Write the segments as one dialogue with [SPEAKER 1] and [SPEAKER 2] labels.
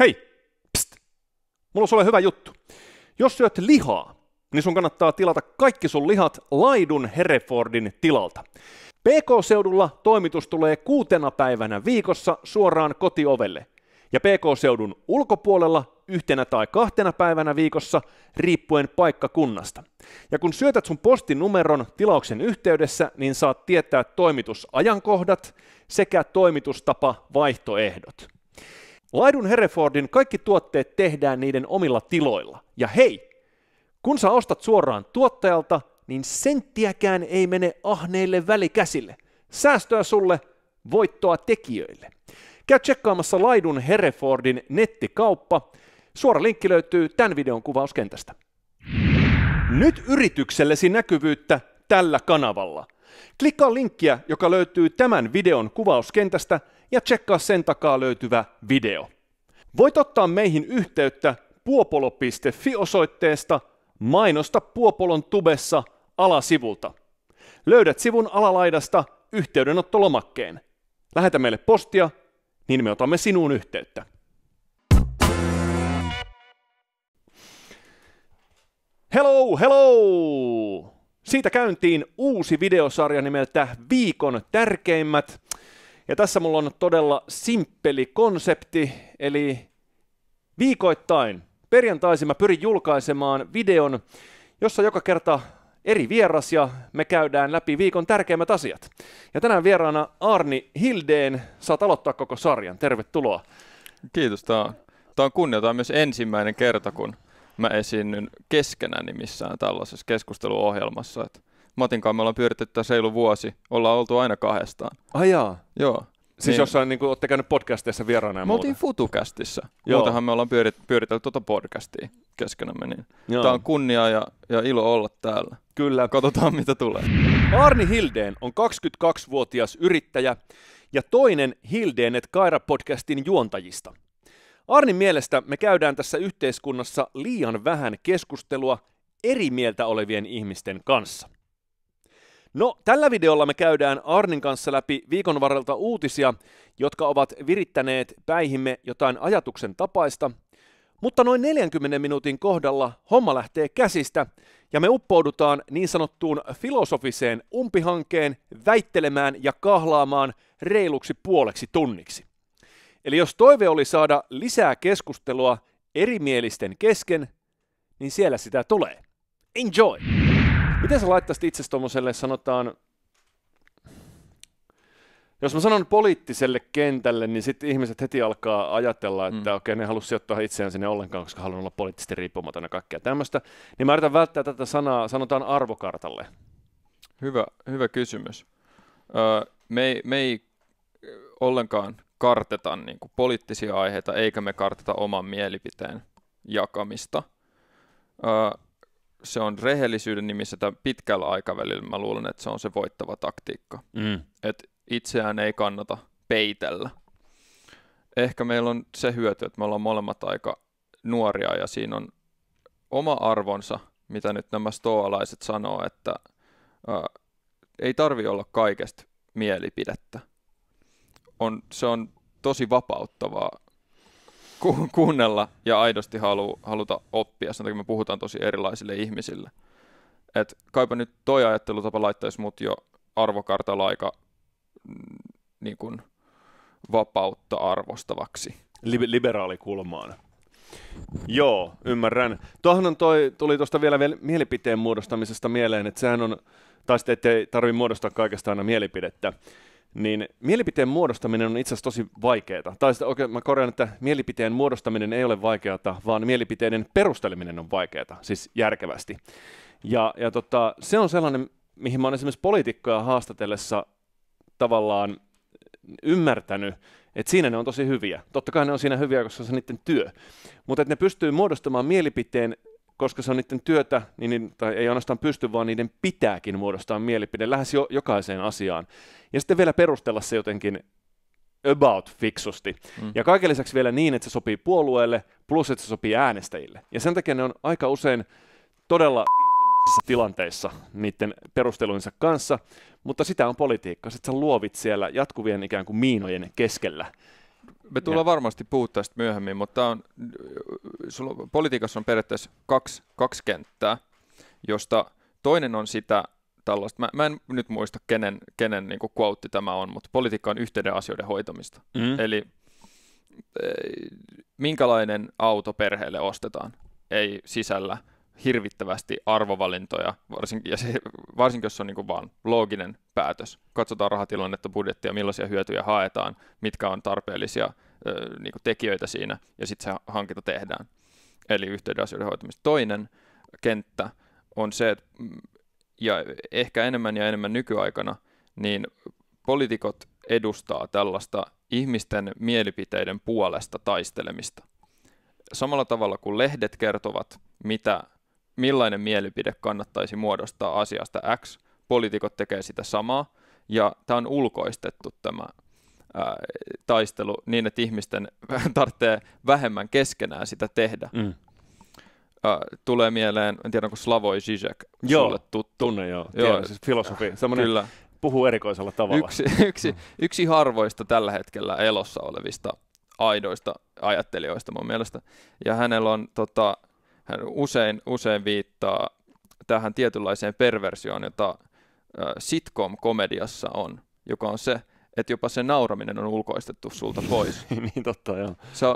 [SPEAKER 1] hei, pst, mulla on sulle hyvä juttu. Jos syöt lihaa, niin sun kannattaa tilata kaikki sun lihat Laidun Herefordin tilalta. PK-seudulla toimitus tulee kuutena päivänä viikossa suoraan kotiovelle, ja PK-seudun ulkopuolella yhtenä tai kahtena päivänä viikossa riippuen paikkakunnasta. Ja kun syötät sun postinumeron tilauksen yhteydessä, niin saat tietää toimitusajankohdat sekä toimitustapa vaihtoehdot. Laidun Herefordin kaikki tuotteet tehdään niiden omilla tiloilla. Ja hei, kun sä ostat suoraan tuottajalta, niin senttiäkään ei mene ahneille välikäsille. Säästöä sulle, voittoa tekijöille. Käy tsekkaamassa Laidun Herefordin nettikauppa. Suora linkki löytyy tämän videon kuvauskentästä. Nyt yrityksellesi näkyvyyttä tällä kanavalla. Klikkaa linkkiä, joka löytyy tämän videon kuvauskentästä – ja tsekkaa sen takaa löytyvä video. Voit ottaa meihin yhteyttä puopolo.fi-osoitteesta mainosta Puopolon tubessa alasivulta. Löydät sivun alalaidasta yhteydenottolomakkeen. Lähetä meille postia, niin me otamme sinuun yhteyttä. Hello, hello! Siitä käyntiin uusi videosarja nimeltä Viikon tärkeimmät – ja tässä mulla on todella simppeli konsepti, eli viikoittain perjantaisin mä pyrin julkaisemaan videon, jossa joka kerta eri vieras ja me käydään läpi viikon tärkeimmät asiat. Ja tänään vieraana Arni Hildeen, saat aloittaa koko sarjan, tervetuloa. Kiitos, tämä
[SPEAKER 2] on, tämä on kunnia, tämä on myös ensimmäinen kerta, kun mä esiinnyn keskenäni missään tällaisessa keskusteluohjelmassa, että Matinkaan me ollaan pyöritetty tässä seilu vuosi. Ollaan oltu aina kahdestaan. Ajaa. Joo. Siis niin. jossain, niin kuin, olette käynyt podcasteissa vieraana ja Me oltiin Futukästissä. Joutahan me ollaan pyörit, pyöritellyt tuota podcastia keskenämme. Niin. Joo. Tämä on kunnia ja, ja
[SPEAKER 1] ilo olla täällä. Kyllä. Katsotaan, mitä tulee. Arni Hildeen on 22-vuotias yrittäjä ja toinen Hildeenet Kaira-podcastin juontajista. Arnin mielestä me käydään tässä yhteiskunnassa liian vähän keskustelua eri mieltä olevien ihmisten kanssa – No, tällä videolla me käydään Arnin kanssa läpi viikon varrelta uutisia, jotka ovat virittäneet päihimme jotain ajatuksen tapaista. Mutta noin 40 minuutin kohdalla homma lähtee käsistä ja me uppoudutaan niin sanottuun filosofiseen umpihankeen väittelemään ja kahlaamaan reiluksi puoleksi tunniksi. Eli jos toive oli saada lisää keskustelua erimielisten kesken, niin siellä sitä tulee. Enjoy! Miten sä laittaisit itse tuommoiselle, sanotaan, jos mä sanon poliittiselle kentälle, niin sitten ihmiset heti alkaa ajatella, että mm. okei, ne halusivat sijoittaa itseään sinne ollenkaan, koska haluan olla poliittisesti riippumaton ja kaikkea tämmöistä. Niin mä yritän välttää tätä sanaa, sanotaan arvokartalle. Hyvä, hyvä kysymys. Öö,
[SPEAKER 2] me, ei, me ei ollenkaan karteta niin kuin poliittisia aiheita, eikä me karteta oman mielipiteen jakamista. Öö, se on rehellisyyden nimissä tämän pitkällä aikavälillä, mä luulen, että se on se voittava taktiikka. Mm. Että itseään ei kannata peitellä. Ehkä meillä on se hyöty, että me ollaan molemmat aika nuoria ja siinä on oma arvonsa, mitä nyt nämä stoalaiset sanoo, että ää, ei tarvi olla kaikesta mielipidettä. On, se on tosi vapauttavaa ku- kuunnella ja aidosti halu, haluta oppia. Sen takia me puhutaan tosi erilaisille ihmisille. Et kaipa nyt toi ajattelutapa laittaisi mut jo arvokartalla aika
[SPEAKER 1] mm, niin kun, vapautta arvostavaksi. Liber- liberaalikulmaan. Joo, ymmärrän. Tuohan on toi, tuli tuosta vielä mielipiteen muodostamisesta mieleen, että sehän on, tai sitten ettei tarvitse muodostaa kaikesta aina mielipidettä niin mielipiteen muodostaminen on itse asiassa tosi vaikeaa. Tai sitten okei, okay, mä korjaan, että mielipiteen muodostaminen ei ole vaikeaa, vaan mielipiteiden perusteleminen on vaikeaa, siis järkevästi. Ja, ja tota, se on sellainen, mihin mä oon esimerkiksi poliitikkoja haastatellessa tavallaan ymmärtänyt, että siinä ne on tosi hyviä. Totta kai ne on siinä hyviä, koska se on niiden työ. Mutta että ne pystyy muodostamaan mielipiteen koska se on niiden työtä, niin, niin, tai ei ainoastaan pysty, vaan niiden pitääkin muodostaa mielipide lähes jo, jokaiseen asiaan. Ja sitten vielä perustella se jotenkin about fiksusti. Mm. Ja kaiken lisäksi vielä niin, että se sopii puolueelle, plus että se sopii äänestäjille. Ja sen takia ne on aika usein todella tilanteissa niiden perustelunsa kanssa, mutta sitä on politiikka, että sä luovit siellä jatkuvien ikään kuin miinojen keskellä me tullaan ja. varmasti puhua tästä myöhemmin,
[SPEAKER 2] mutta on, sulla, politiikassa on periaatteessa kaksi, kaksi kenttää, josta toinen on sitä tällaista, mä, mä en nyt muista kenen, kenen niin quote tämä on, mutta politiikka on yhteyden asioiden hoitamista. Mm. Eli eh, minkälainen auto perheelle ostetaan ei sisällä hirvittävästi arvovalintoja, varsinkin, ja se, varsinkin jos se on niin vaan looginen päätös. Katsotaan rahatilannetta, budjettia, millaisia hyötyjä haetaan, mitkä on tarpeellisia ö, niin tekijöitä siinä, ja sitten se hankinta tehdään. Eli yhteyden asioiden hoitamista. Toinen kenttä on se, että, mm, ja ehkä enemmän ja enemmän nykyaikana, niin poliitikot edustaa tällaista ihmisten mielipiteiden puolesta taistelemista. Samalla tavalla kuin lehdet kertovat, mitä millainen mielipide kannattaisi muodostaa asiasta X, poliitikot tekee sitä samaa, ja tämä on ulkoistettu tämä ää, taistelu niin, että ihmisten tarvitsee vähemmän keskenään sitä tehdä. Mm. Ää, tulee mieleen, en tiedä onko Slavoj Žižek joo, sulle tuttu. tunne joo, joo. siis filosofi, semmoinen Kyllä.
[SPEAKER 1] puhuu erikoisella tavalla. Yksi,
[SPEAKER 2] yksi, mm. yksi harvoista tällä hetkellä elossa olevista aidoista ajattelijoista mun mielestä. Ja hänellä on tota, hän usein, usein viittaa tähän tietynlaiseen perversioon, jota sitcom-komediassa on, joka on se, että jopa se nauraminen on ulkoistettu sulta pois. Niin, niin totta, joo. Sä,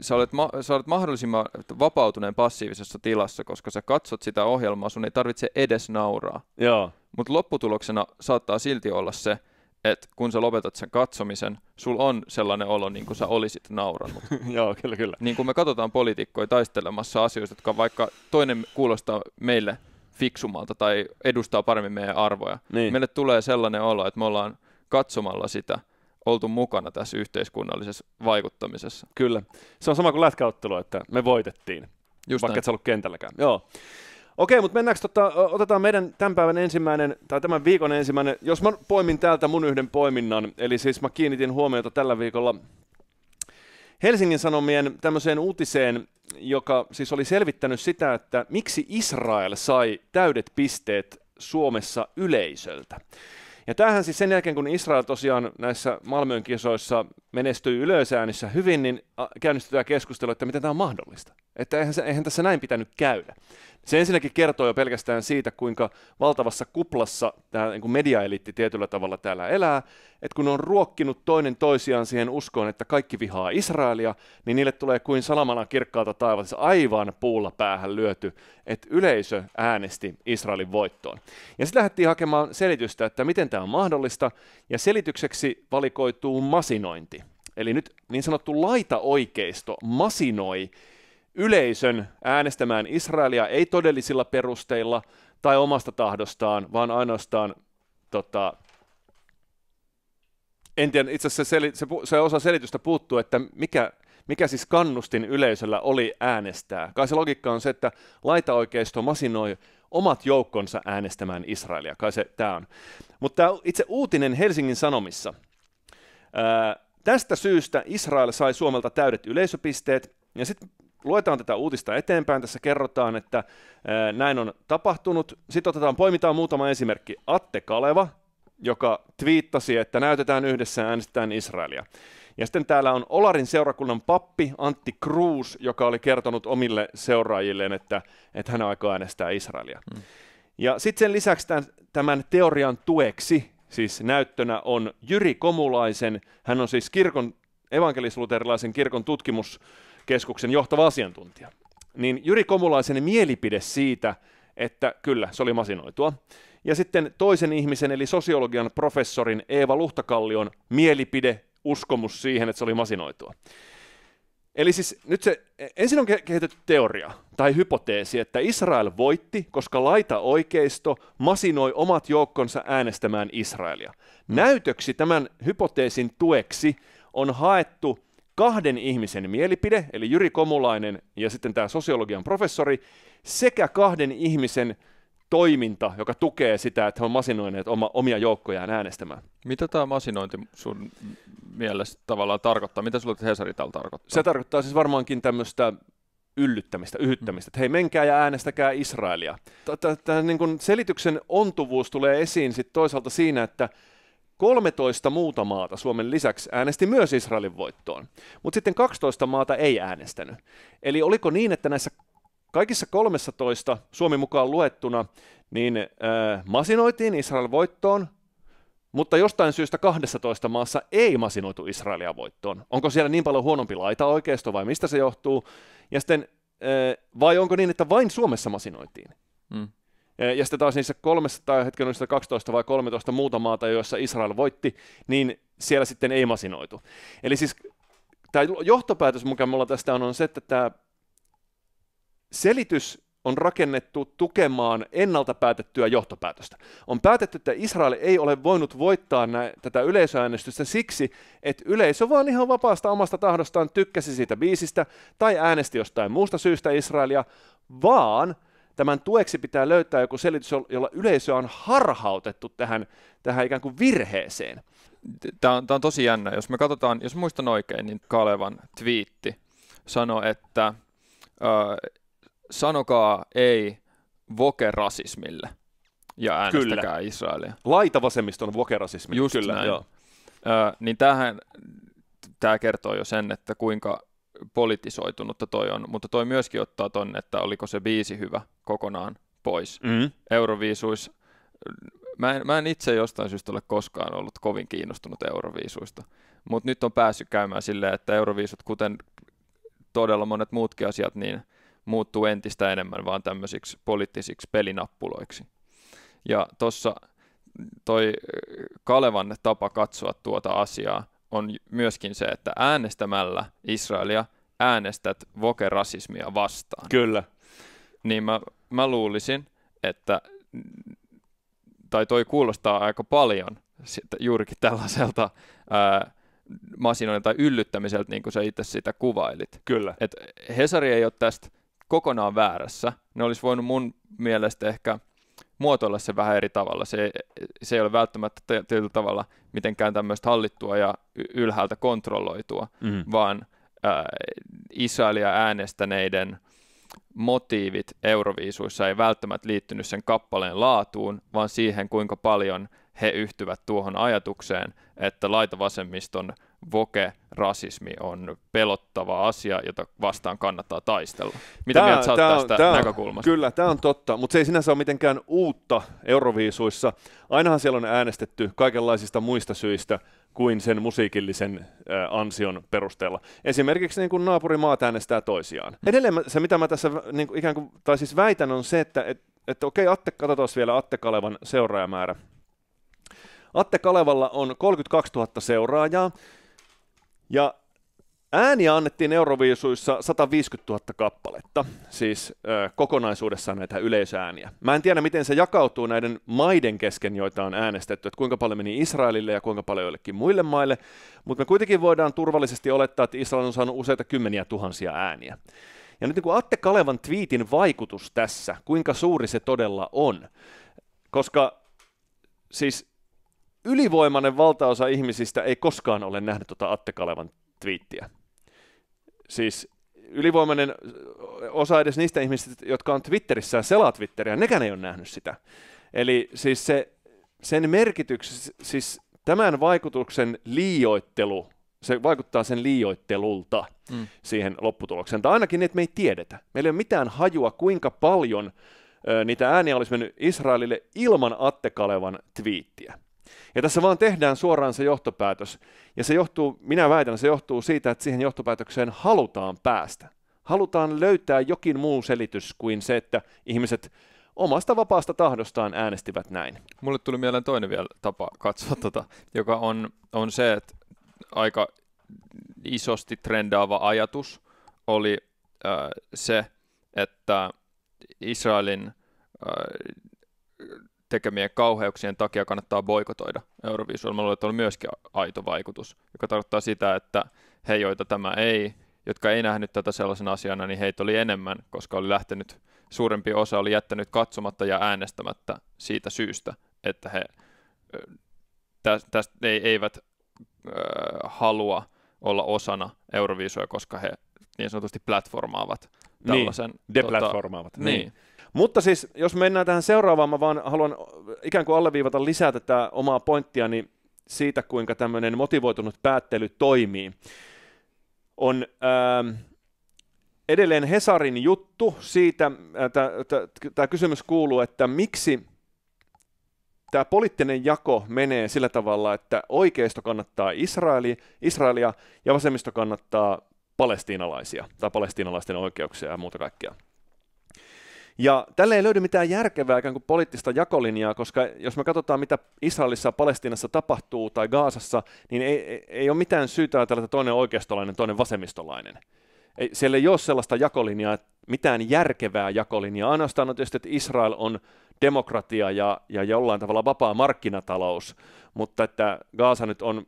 [SPEAKER 2] sä, olet ma- sä olet mahdollisimman vapautuneen passiivisessa tilassa, koska sä katsot sitä ohjelmaa, sun ei tarvitse edes nauraa. Joo. Mutta lopputuloksena saattaa silti olla se, että kun sä lopetat sen katsomisen, sul on sellainen olo, niin kuin sä olisit naurannut. Joo, kyllä, kyllä. Niin kuin me katsotaan poliitikkoja taistelemassa asioista, jotka vaikka toinen kuulostaa meille fiksumalta tai edustaa paremmin meidän arvoja. Niin. Meille tulee sellainen olo, että me ollaan katsomalla sitä oltu mukana tässä yhteiskunnallisessa vaikuttamisessa. Kyllä. Se on
[SPEAKER 1] sama kuin lätkäottelu, että me voitettiin, Just vaikka näin. et sä ollut kentälläkään. Joo. Okei, mutta mennäänkö, tota, otetaan meidän tämän päivän ensimmäinen, tai tämän viikon ensimmäinen, jos mä poimin täältä mun yhden poiminnan, eli siis mä kiinnitin huomiota tällä viikolla Helsingin Sanomien tämmöiseen uutiseen, joka siis oli selvittänyt sitä, että miksi Israel sai täydet pisteet Suomessa yleisöltä. Ja tämähän siis sen jälkeen, kun Israel tosiaan näissä Malmöön kisoissa menestyy yleisäänissä hyvin, niin käynnistetään keskustelu, että miten tämä on mahdollista. Että eihän, se, eihän tässä näin pitänyt käydä. Se ensinnäkin kertoo jo pelkästään siitä, kuinka valtavassa kuplassa tämä niin kuin mediaeliitti tietyllä tavalla täällä elää, että kun ne on ruokkinut toinen toisiaan siihen uskoon, että kaikki vihaa Israelia, niin niille tulee kuin salamana kirkkaalta taivaassa aivan puulla päähän lyöty, että yleisö äänesti Israelin voittoon. Ja sitten lähdettiin hakemaan selitystä, että miten tämä on mahdollista, ja selitykseksi valikoituu masinointi. Eli nyt niin sanottu laita oikeisto masinoi yleisön äänestämään Israelia ei todellisilla perusteilla tai omasta tahdostaan, vaan ainoastaan tota, en tiedä, itse asiassa se, se, se osa selitystä puuttuu, että mikä, mikä siis kannustin yleisöllä oli äänestää. Kai se logiikka on se, että laitaoikeisto masinoi omat joukkonsa äänestämään Israelia. Kai se tämä on. Mutta itse uutinen Helsingin Sanomissa. Ää, tästä syystä Israel sai Suomelta täydet yleisöpisteet, ja sitten luetaan tätä uutista eteenpäin. Tässä kerrotaan, että näin on tapahtunut. Sitten otetaan, poimitaan muutama esimerkki. Atte Kaleva, joka twiittasi, että näytetään yhdessä äänestetään Israelia. Ja sitten täällä on Olarin seurakunnan pappi Antti Cruz, joka oli kertonut omille seuraajilleen, että, että hän aikoo äänestää Israelia. Mm. Ja sitten sen lisäksi tämän, tämän teorian tueksi, siis näyttönä on Jyri Komulaisen, hän on siis kirkon, evankelisluterilaisen kirkon tutkimus, keskuksen johtava asiantuntija. Niin Jyri Komulaisen mielipide siitä, että kyllä, se oli masinoitua. Ja sitten toisen ihmisen, eli sosiologian professorin Eeva Luhtakallion mielipide, uskomus siihen, että se oli masinoitua. Eli siis nyt se, ensin on kehitetty teoria tai hypoteesi, että Israel voitti, koska laita oikeisto masinoi omat joukkonsa äänestämään Israelia. Näytöksi tämän hypoteesin tueksi on haettu kahden ihmisen mielipide, eli Jyri Komulainen ja sitten tämä sosiologian professori, sekä kahden ihmisen toiminta, joka tukee sitä, että he on masinoineet oma, omia joukkojaan äänestämään. Mitä tämä masinointi sun mielestä tavallaan tarkoittaa? Mitä sulla Hesari täällä tarkoittaa? Se tarkoittaa siis varmaankin tämmöistä yllyttämistä, yhyttämistä, että hei menkää ja äänestäkää Israelia. Tämän niin selityksen ontuvuus tulee esiin sitten toisaalta siinä, että 13 muuta maata Suomen lisäksi äänesti myös Israelin voittoon, mutta sitten 12 maata ei äänestänyt. Eli oliko niin, että näissä kaikissa 13, Suomi mukaan luettuna, niin äh, masinoitiin Israelin voittoon, mutta jostain syystä 12 maassa ei masinoitu Israelia voittoon. Onko siellä niin paljon huonompi laita oikeisto vai mistä se johtuu? Ja sitten, äh, vai onko niin, että vain Suomessa masinoitiin? Mm. Eh, ja sitten taas niissä kolmessa, tai hetken niissä 12 vai 13 muuta maata, joissa Israel voitti, niin siellä sitten ei masinoitu. Eli siis tämä johtopäätös, mikä mulla tästä on, on se, että tämä selitys on rakennettu tukemaan ennalta päätettyä johtopäätöstä. On päätetty, että Israel ei ole voinut voittaa nä- tätä yleisöäänestystä siksi, että yleisö vaan ihan vapaasta omasta tahdostaan tykkäsi siitä biisistä tai äänesti jostain muusta syystä Israelia, vaan – tämän tueksi pitää löytää joku selitys, jolla yleisö on harhautettu tähän, tähän ikään kuin virheeseen.
[SPEAKER 2] Tämä on, tämä on tosi jännä. Jos me katsotaan, jos muistan oikein, niin Kalevan twiitti sanoi, että äh, sanokaa ei vokerasismille ja äänestäkää Kyllä. Israelia. Laitavasemmiston vokerasismi. Just Kyllä, näin. Joo. Ö, niin tämähän, tämä kertoo jo sen, että kuinka politisoitunutta toi on, mutta toi myöskin ottaa ton, että oliko se biisi hyvä kokonaan pois. Mm. Mm-hmm. Euroviisuis, mä en, mä en itse jostain syystä ole koskaan ollut kovin kiinnostunut euroviisuista, mutta nyt on päässyt käymään silleen, että euroviisut, kuten todella monet muutkin asiat, niin muuttuu entistä enemmän vaan tämmöisiksi poliittisiksi pelinappuloiksi. Ja tuossa toi Kalevan tapa katsoa tuota asiaa on myöskin se, että äänestämällä Israelia äänestät vokerasismia vastaan. Kyllä. Niin mä, mä luulisin, että, tai toi kuulostaa aika paljon juurikin tällaiselta ää, masinoinnin tai yllyttämiseltä, niin kuin sä itse sitä kuvailit. Kyllä. Et Hesari ei ole tästä kokonaan väärässä. Ne olisi voinut mun mielestä ehkä muotoilla se vähän eri tavalla. Se, se ei ole välttämättä tietyllä tavalla mitenkään tämmöistä hallittua ja ylhäältä kontrolloitua, mm. vaan äh, Israelia äänestäneiden motiivit Euroviisuissa ei välttämättä liittynyt sen kappaleen laatuun, vaan siihen, kuinka paljon he yhtyvät tuohon ajatukseen, että laitavasemmiston voke-rasismi on pelottava asia, jota vastaan kannattaa taistella.
[SPEAKER 1] Mitä tää, mieltä sä tää, tästä tää, näkökulmasta? Kyllä, tämä on totta, mutta se ei sinänsä ole mitenkään uutta Euroviisuissa. Ainahan siellä on äänestetty kaikenlaisista muista syistä kuin sen musiikillisen äh, ansion perusteella. Esimerkiksi niin kuin naapurimaat äänestää toisiaan. Edelleen se, mitä mä tässä niin kuin ikään kuin, tai siis väitän, on se, että et, et, okei, okay, Atte, katsotaan vielä Atte Kalevan seuraajamäärä. Atte Kalevalla on 32 000 seuraajaa, ja ääniä annettiin Euroviisuissa 150 000 kappaletta, siis ö, kokonaisuudessaan näitä yleisääniä. Mä en tiedä, miten se jakautuu näiden maiden kesken, joita on äänestetty, että kuinka paljon meni Israelille ja kuinka paljon joillekin muille maille, mutta me kuitenkin voidaan turvallisesti olettaa, että Israel on saanut useita kymmeniä tuhansia ääniä. Ja nyt niin Atte Kalevan twiitin vaikutus tässä, kuinka suuri se todella on, koska siis ylivoimainen valtaosa ihmisistä ei koskaan ole nähnyt tuota Atte Kalevan twiittiä. Siis ylivoimainen osa edes niistä ihmisistä, jotka on Twitterissä ja selaa Twitteriä, nekään ei ole nähnyt sitä. Eli siis se, sen merkityksessä, siis tämän vaikutuksen liioittelu, se vaikuttaa sen liioittelulta mm. siihen lopputulokseen. Tai ainakin niin, että me ei tiedetä. Meillä ei ole mitään hajua, kuinka paljon ö, niitä ääniä olisi mennyt Israelille ilman Atte Kalevan twiittiä. Ja tässä vaan tehdään suoraan se johtopäätös. Ja se johtuu, minä väitän, se johtuu siitä, että siihen johtopäätökseen halutaan päästä. Halutaan löytää jokin muu selitys kuin se, että ihmiset omasta vapaasta tahdostaan äänestivät näin. Mulle tuli mieleen toinen vielä tapa katsoa, tota, joka on,
[SPEAKER 2] on se, että aika isosti trendaava ajatus oli äh, se, että Israelin äh, tekemien kauheuksien takia kannattaa boikotoida Euroviisua. Mä luulen, että on myöskin aito vaikutus, joka tarkoittaa sitä, että he, joita tämä ei, jotka ei nähnyt tätä sellaisen asiana, niin heitä oli enemmän, koska oli lähtenyt, suurempi osa oli jättänyt katsomatta ja äänestämättä siitä syystä, että he tästä täst, ei, eivät äh, halua olla osana Euroviisua, koska he niin sanotusti
[SPEAKER 1] platformaavat niin, tällaisen... Niin, deplatformaavat. Tota, niin. niin mutta siis, jos mennään tähän seuraavaan, mä vaan haluan ikään kuin alleviivata lisää tätä omaa pointtiani niin siitä, kuinka tämmöinen motivoitunut päättely toimii. On... Ää, ähm, edelleen Hesarin juttu siitä, äh, tämä kysymys kuuluu, että miksi tämä poliittinen jako menee sillä tavalla, että oikeisto kannattaa Israeli, Israelia ja vasemmisto kannattaa palestiinalaisia tai palestiinalaisten oikeuksia ja muuta kaikkea. Ja tälle ei löydy mitään järkevää ikään kuin poliittista jakolinjaa, koska jos me katsotaan, mitä Israelissa ja Palestiinassa tapahtuu tai Gaasassa, niin ei, ei, ei ole mitään syytä ajatella, että toinen oikeistolainen, toinen vasemmistolainen. Ei, siellä ei ole sellaista jakolinjaa, mitään järkevää jakolinjaa. Ainoastaan on tietysti, että Israel on demokratia ja, ja jollain tavalla vapaa markkinatalous, mutta että Gaasa nyt on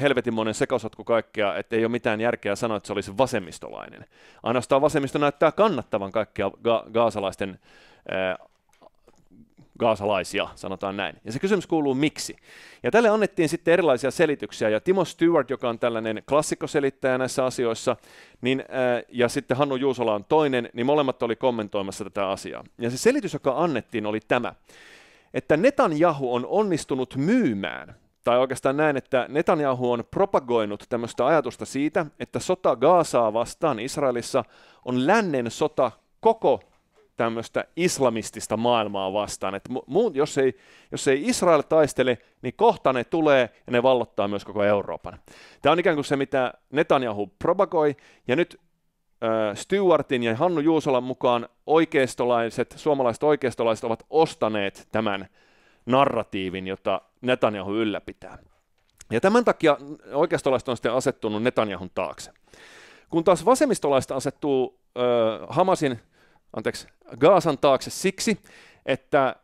[SPEAKER 1] Helvetin monen sekasotku kaikkea, että ei ole mitään järkeä sanoa, että se olisi vasemmistolainen. Ainoastaan vasemmisto näyttää kannattavan kaikkia ga- gaasalaisten gaasalaisia, sanotaan näin. Ja se kysymys kuuluu, miksi? Ja tälle annettiin sitten erilaisia selityksiä, ja Timo Stewart, joka on tällainen klassikkoselittäjä näissä asioissa, niin, ja sitten Hannu Juusola on toinen, niin molemmat oli kommentoimassa tätä asiaa. Ja se selitys, joka annettiin, oli tämä, että Netanjahu on onnistunut myymään tai oikeastaan näin, että Netanyahu on propagoinut tämmöistä ajatusta siitä, että sota Gaasaa vastaan Israelissa on lännen sota koko tämmöistä islamistista maailmaa vastaan. Että mu- jos, ei, jos ei Israel taistele, niin kohta ne tulee ja ne vallottaa myös koko Euroopan. Tämä on ikään kuin se, mitä Netanyahu propagoi, ja nyt äh, Stewartin ja Hannu Juusolan mukaan oikeistolaiset, suomalaiset oikeistolaiset ovat ostaneet tämän äh, narratiivin, jota Netanyahu ylläpitää. Ja tämän takia oikeistolaiset on sitten asettunut Netanyahun taakse. Kun taas vasemmistolaista asettuu ö, Hamasin, anteeksi, Gaasan taakse siksi, että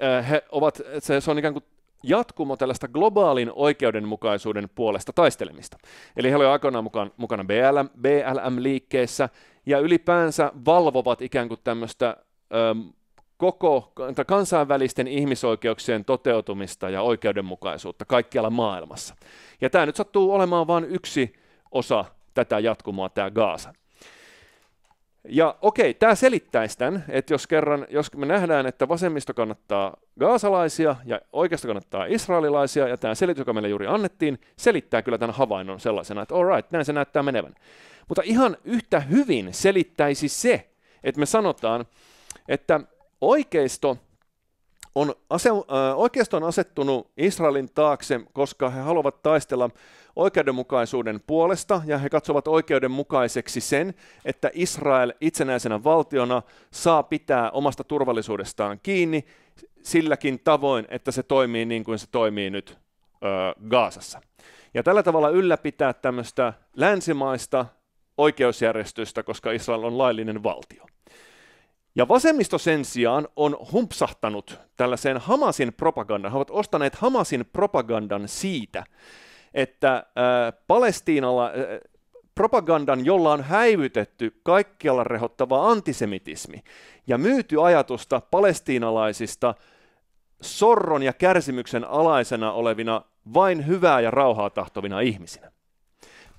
[SPEAKER 1] ö, he ovat, se, se on ikään kuin jatkumo tällaista globaalin oikeudenmukaisuuden puolesta taistelemista. Eli he olivat aikoinaan mukaan, mukana BLM, BLM-liikkeessä ja ylipäänsä valvovat ikään kuin tämmöistä ö, koko kansainvälisten ihmisoikeuksien toteutumista ja oikeudenmukaisuutta kaikkialla maailmassa. Ja tämä nyt sattuu olemaan vain yksi osa tätä jatkumoa, tämä Gaasa. Ja okei, tämä selittäisi tämän, että jos kerran, jos me nähdään, että vasemmisto kannattaa gaasalaisia ja oikeisto kannattaa israelilaisia, ja tämä selitys, joka meille juuri annettiin, selittää kyllä tämän havainnon sellaisena, että all right, näin se näyttää menevän. Mutta ihan yhtä hyvin selittäisi se, että me sanotaan, että Oikeisto on, ase, äh, oikeisto on asettunut Israelin taakse, koska he haluavat taistella oikeudenmukaisuuden puolesta ja he katsovat oikeudenmukaiseksi sen, että Israel itsenäisenä valtiona saa pitää omasta turvallisuudestaan kiinni silläkin tavoin, että se toimii niin kuin se toimii nyt ö, äh, Gaasassa. Ja tällä tavalla ylläpitää tämmöistä länsimaista oikeusjärjestystä, koska Israel on laillinen valtio. Ja vasemmisto sen sijaan on humpsahtanut tällaiseen Hamasin propagandan. He ovat ostaneet Hamasin propagandan siitä, että äh, Palestiinalla, äh, propagandan, jolla on häivytetty kaikkialla rehottava antisemitismi ja myyty ajatusta palestiinalaisista sorron ja kärsimyksen alaisena olevina vain hyvää ja rauhaa tahtovina ihmisinä.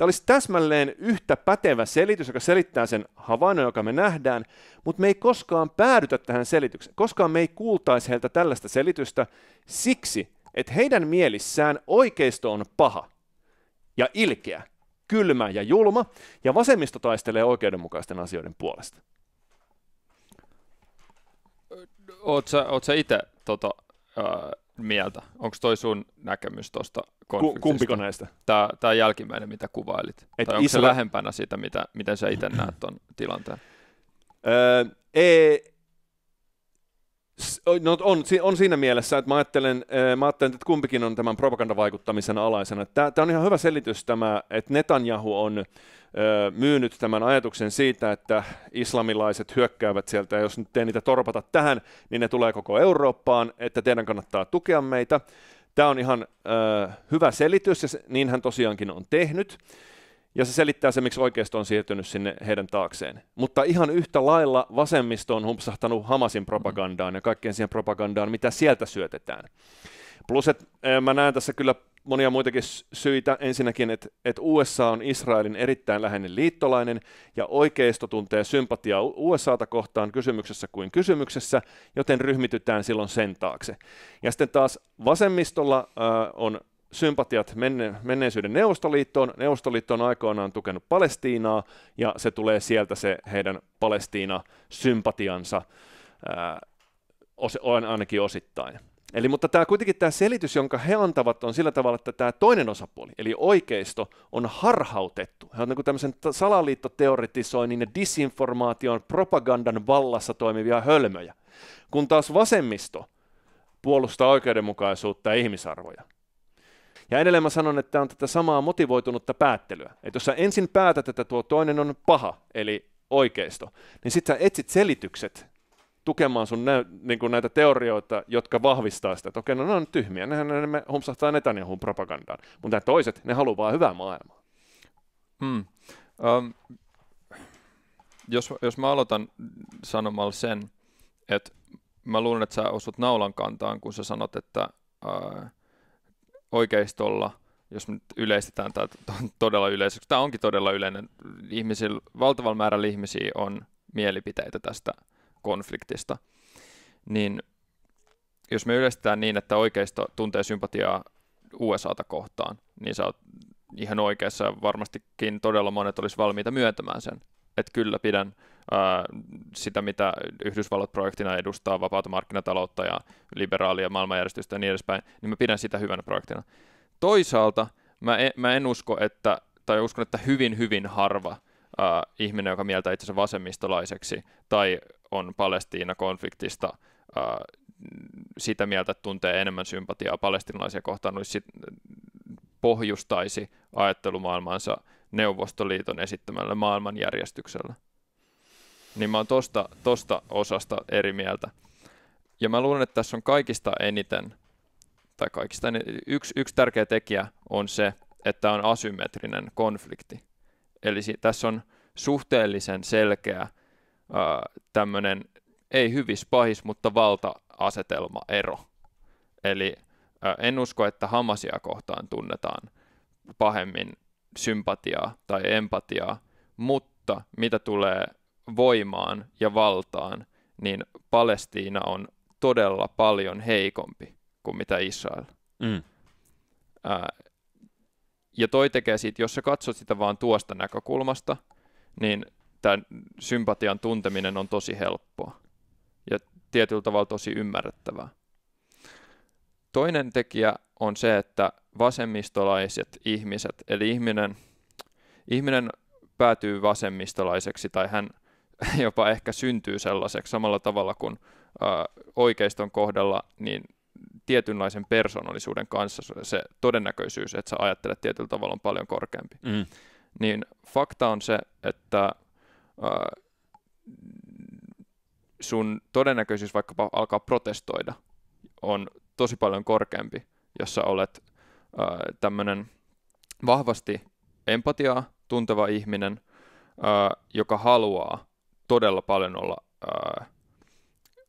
[SPEAKER 1] Tämä olisi täsmälleen yhtä pätevä selitys, joka selittää sen havainnon, joka me nähdään, mutta me ei koskaan päädytä tähän selitykseen. Koskaan me ei kuultaisi heiltä tällaista selitystä siksi, että heidän mielissään oikeisto on paha ja ilkeä, kylmä ja julma, ja vasemmisto taistelee oikeudenmukaisten asioiden puolesta.
[SPEAKER 2] Oletko sä, sä itse tota, mieltä? Onko toi sun näkemys tuosta konfliktista? Kumpiko näistä? Tämä, tämä jälkimmäinen, mitä kuvailit. Et tai onko Isra... se lähempänä siitä, mitä,
[SPEAKER 1] miten sä itse näet tuon tilanteen? Öö, ei, No, on, on siinä mielessä, että mä ajattelen, mä ajattelen, että kumpikin on tämän propagandavaikuttamisen alaisena. Tämä, tämä on ihan hyvä selitys tämä, että Netanyahu on myynyt tämän ajatuksen siitä, että islamilaiset hyökkäävät sieltä, ja jos nyt ei niitä torpata tähän, niin ne tulee koko Eurooppaan, että teidän kannattaa tukea meitä. Tämä on ihan hyvä selitys, ja niin hän tosiaankin on tehnyt. Ja se selittää se, miksi oikeisto on siirtynyt sinne heidän taakseen. Mutta ihan yhtä lailla vasemmisto on humpsahtanut Hamasin propagandaan ja kaikkien siihen propagandaan, mitä sieltä syötetään. Plus, että eh, mä näen tässä kyllä monia muitakin syitä. Ensinnäkin, että, että USA on Israelin erittäin läheinen liittolainen ja oikeisto tuntee sympatiaa USAta kohtaan kysymyksessä kuin kysymyksessä, joten ryhmitytään silloin sen taakse. Ja sitten taas vasemmistolla äh, on sympatiat menne, menneisyyden Neuvostoliittoon. Neuvostoliitto on aikoinaan tukenut Palestiinaa, ja se tulee sieltä se heidän Palestiina-sympatiansa ää, os, ainakin osittain. Eli, mutta tämä kuitenkin tämä selitys, jonka he antavat, on sillä tavalla, että tämä toinen osapuoli, eli oikeisto, on harhautettu. He on niin tämmöisen salaliittoteoretisoinnin ja disinformaation, propagandan vallassa toimivia hölmöjä. Kun taas vasemmisto puolustaa oikeudenmukaisuutta ja ihmisarvoja. Ja edelleen mä sanon, että on tätä samaa motivoitunutta päättelyä. Että jos sä ensin päätät, että tuo toinen on paha, eli oikeisto, niin sitten sä etsit selitykset tukemaan sun nä- niin kuin näitä teorioita, jotka vahvistaa sitä, että okei, no ne on tyhmiä, nehän ne, ne humpsahtaa Netanyahun propagandaan, mutta nämä toiset, ne haluaa vaan hyvää maailmaa. Hmm. Um,
[SPEAKER 2] jos, jos mä aloitan sanomalla sen, että mä luulen, että sä osut naulan kantaan, kun sä sanot, että uh, oikeistolla, jos nyt yleistetään tämä todella yleiseksi, tämä onkin todella yleinen, ihmisillä, valtavalla määrällä ihmisiä on mielipiteitä tästä konfliktista, niin jos me yleistetään niin, että oikeisto tuntee sympatiaa USAta kohtaan, niin sä oot ihan oikeassa ja varmastikin todella monet olisi valmiita myöntämään sen, että kyllä pidän – sitä, mitä Yhdysvallat projektina edustaa, vapaata markkinataloutta ja liberaalia maailmanjärjestystä ja niin edespäin, niin mä pidän sitä hyvänä projektina. Toisaalta mä en, mä en usko, että, tai uskon, että hyvin, hyvin harva ää, ihminen, joka itse asiassa vasemmistolaiseksi tai on Palestiina-konfliktista ää, sitä mieltä, että tuntee enemmän sympatiaa palestinalaisia kohtaan, olisi sit, pohjustaisi ajattelumaailmansa Neuvostoliiton esittämällä maailmanjärjestyksellä. Niin mä oon tosta, tosta osasta eri mieltä. Ja mä luulen, että tässä on kaikista eniten, tai kaikista eniten, yksi, yksi tärkeä tekijä on se, että on asymmetrinen konflikti. Eli si- tässä on suhteellisen selkeä ää, tämmönen, ei hyvis pahis, mutta valta ero, Eli ää, en usko, että Hamasia kohtaan tunnetaan pahemmin sympatiaa tai empatiaa, mutta mitä tulee voimaan ja valtaan, niin Palestiina on todella paljon heikompi kuin mitä Israel. Mm. Ää, ja toi tekee siitä, jos sä katsot sitä vaan tuosta näkökulmasta, niin tämä sympatian tunteminen on tosi helppoa ja tietyllä tavalla tosi ymmärrettävää. Toinen tekijä on se, että vasemmistolaiset ihmiset, eli ihminen, ihminen päätyy vasemmistolaiseksi tai hän – jopa ehkä syntyy sellaiseksi samalla tavalla kuin äh, oikeiston kohdalla, niin tietynlaisen persoonallisuuden kanssa se todennäköisyys, että sä ajattelet tietyllä tavalla on paljon korkeampi. Mm. Niin fakta on se, että äh, sun todennäköisyys vaikkapa alkaa protestoida on tosi paljon korkeampi, jos sä olet äh, tämmöinen vahvasti empatiaa tunteva ihminen, äh, joka haluaa todella paljon olla ää,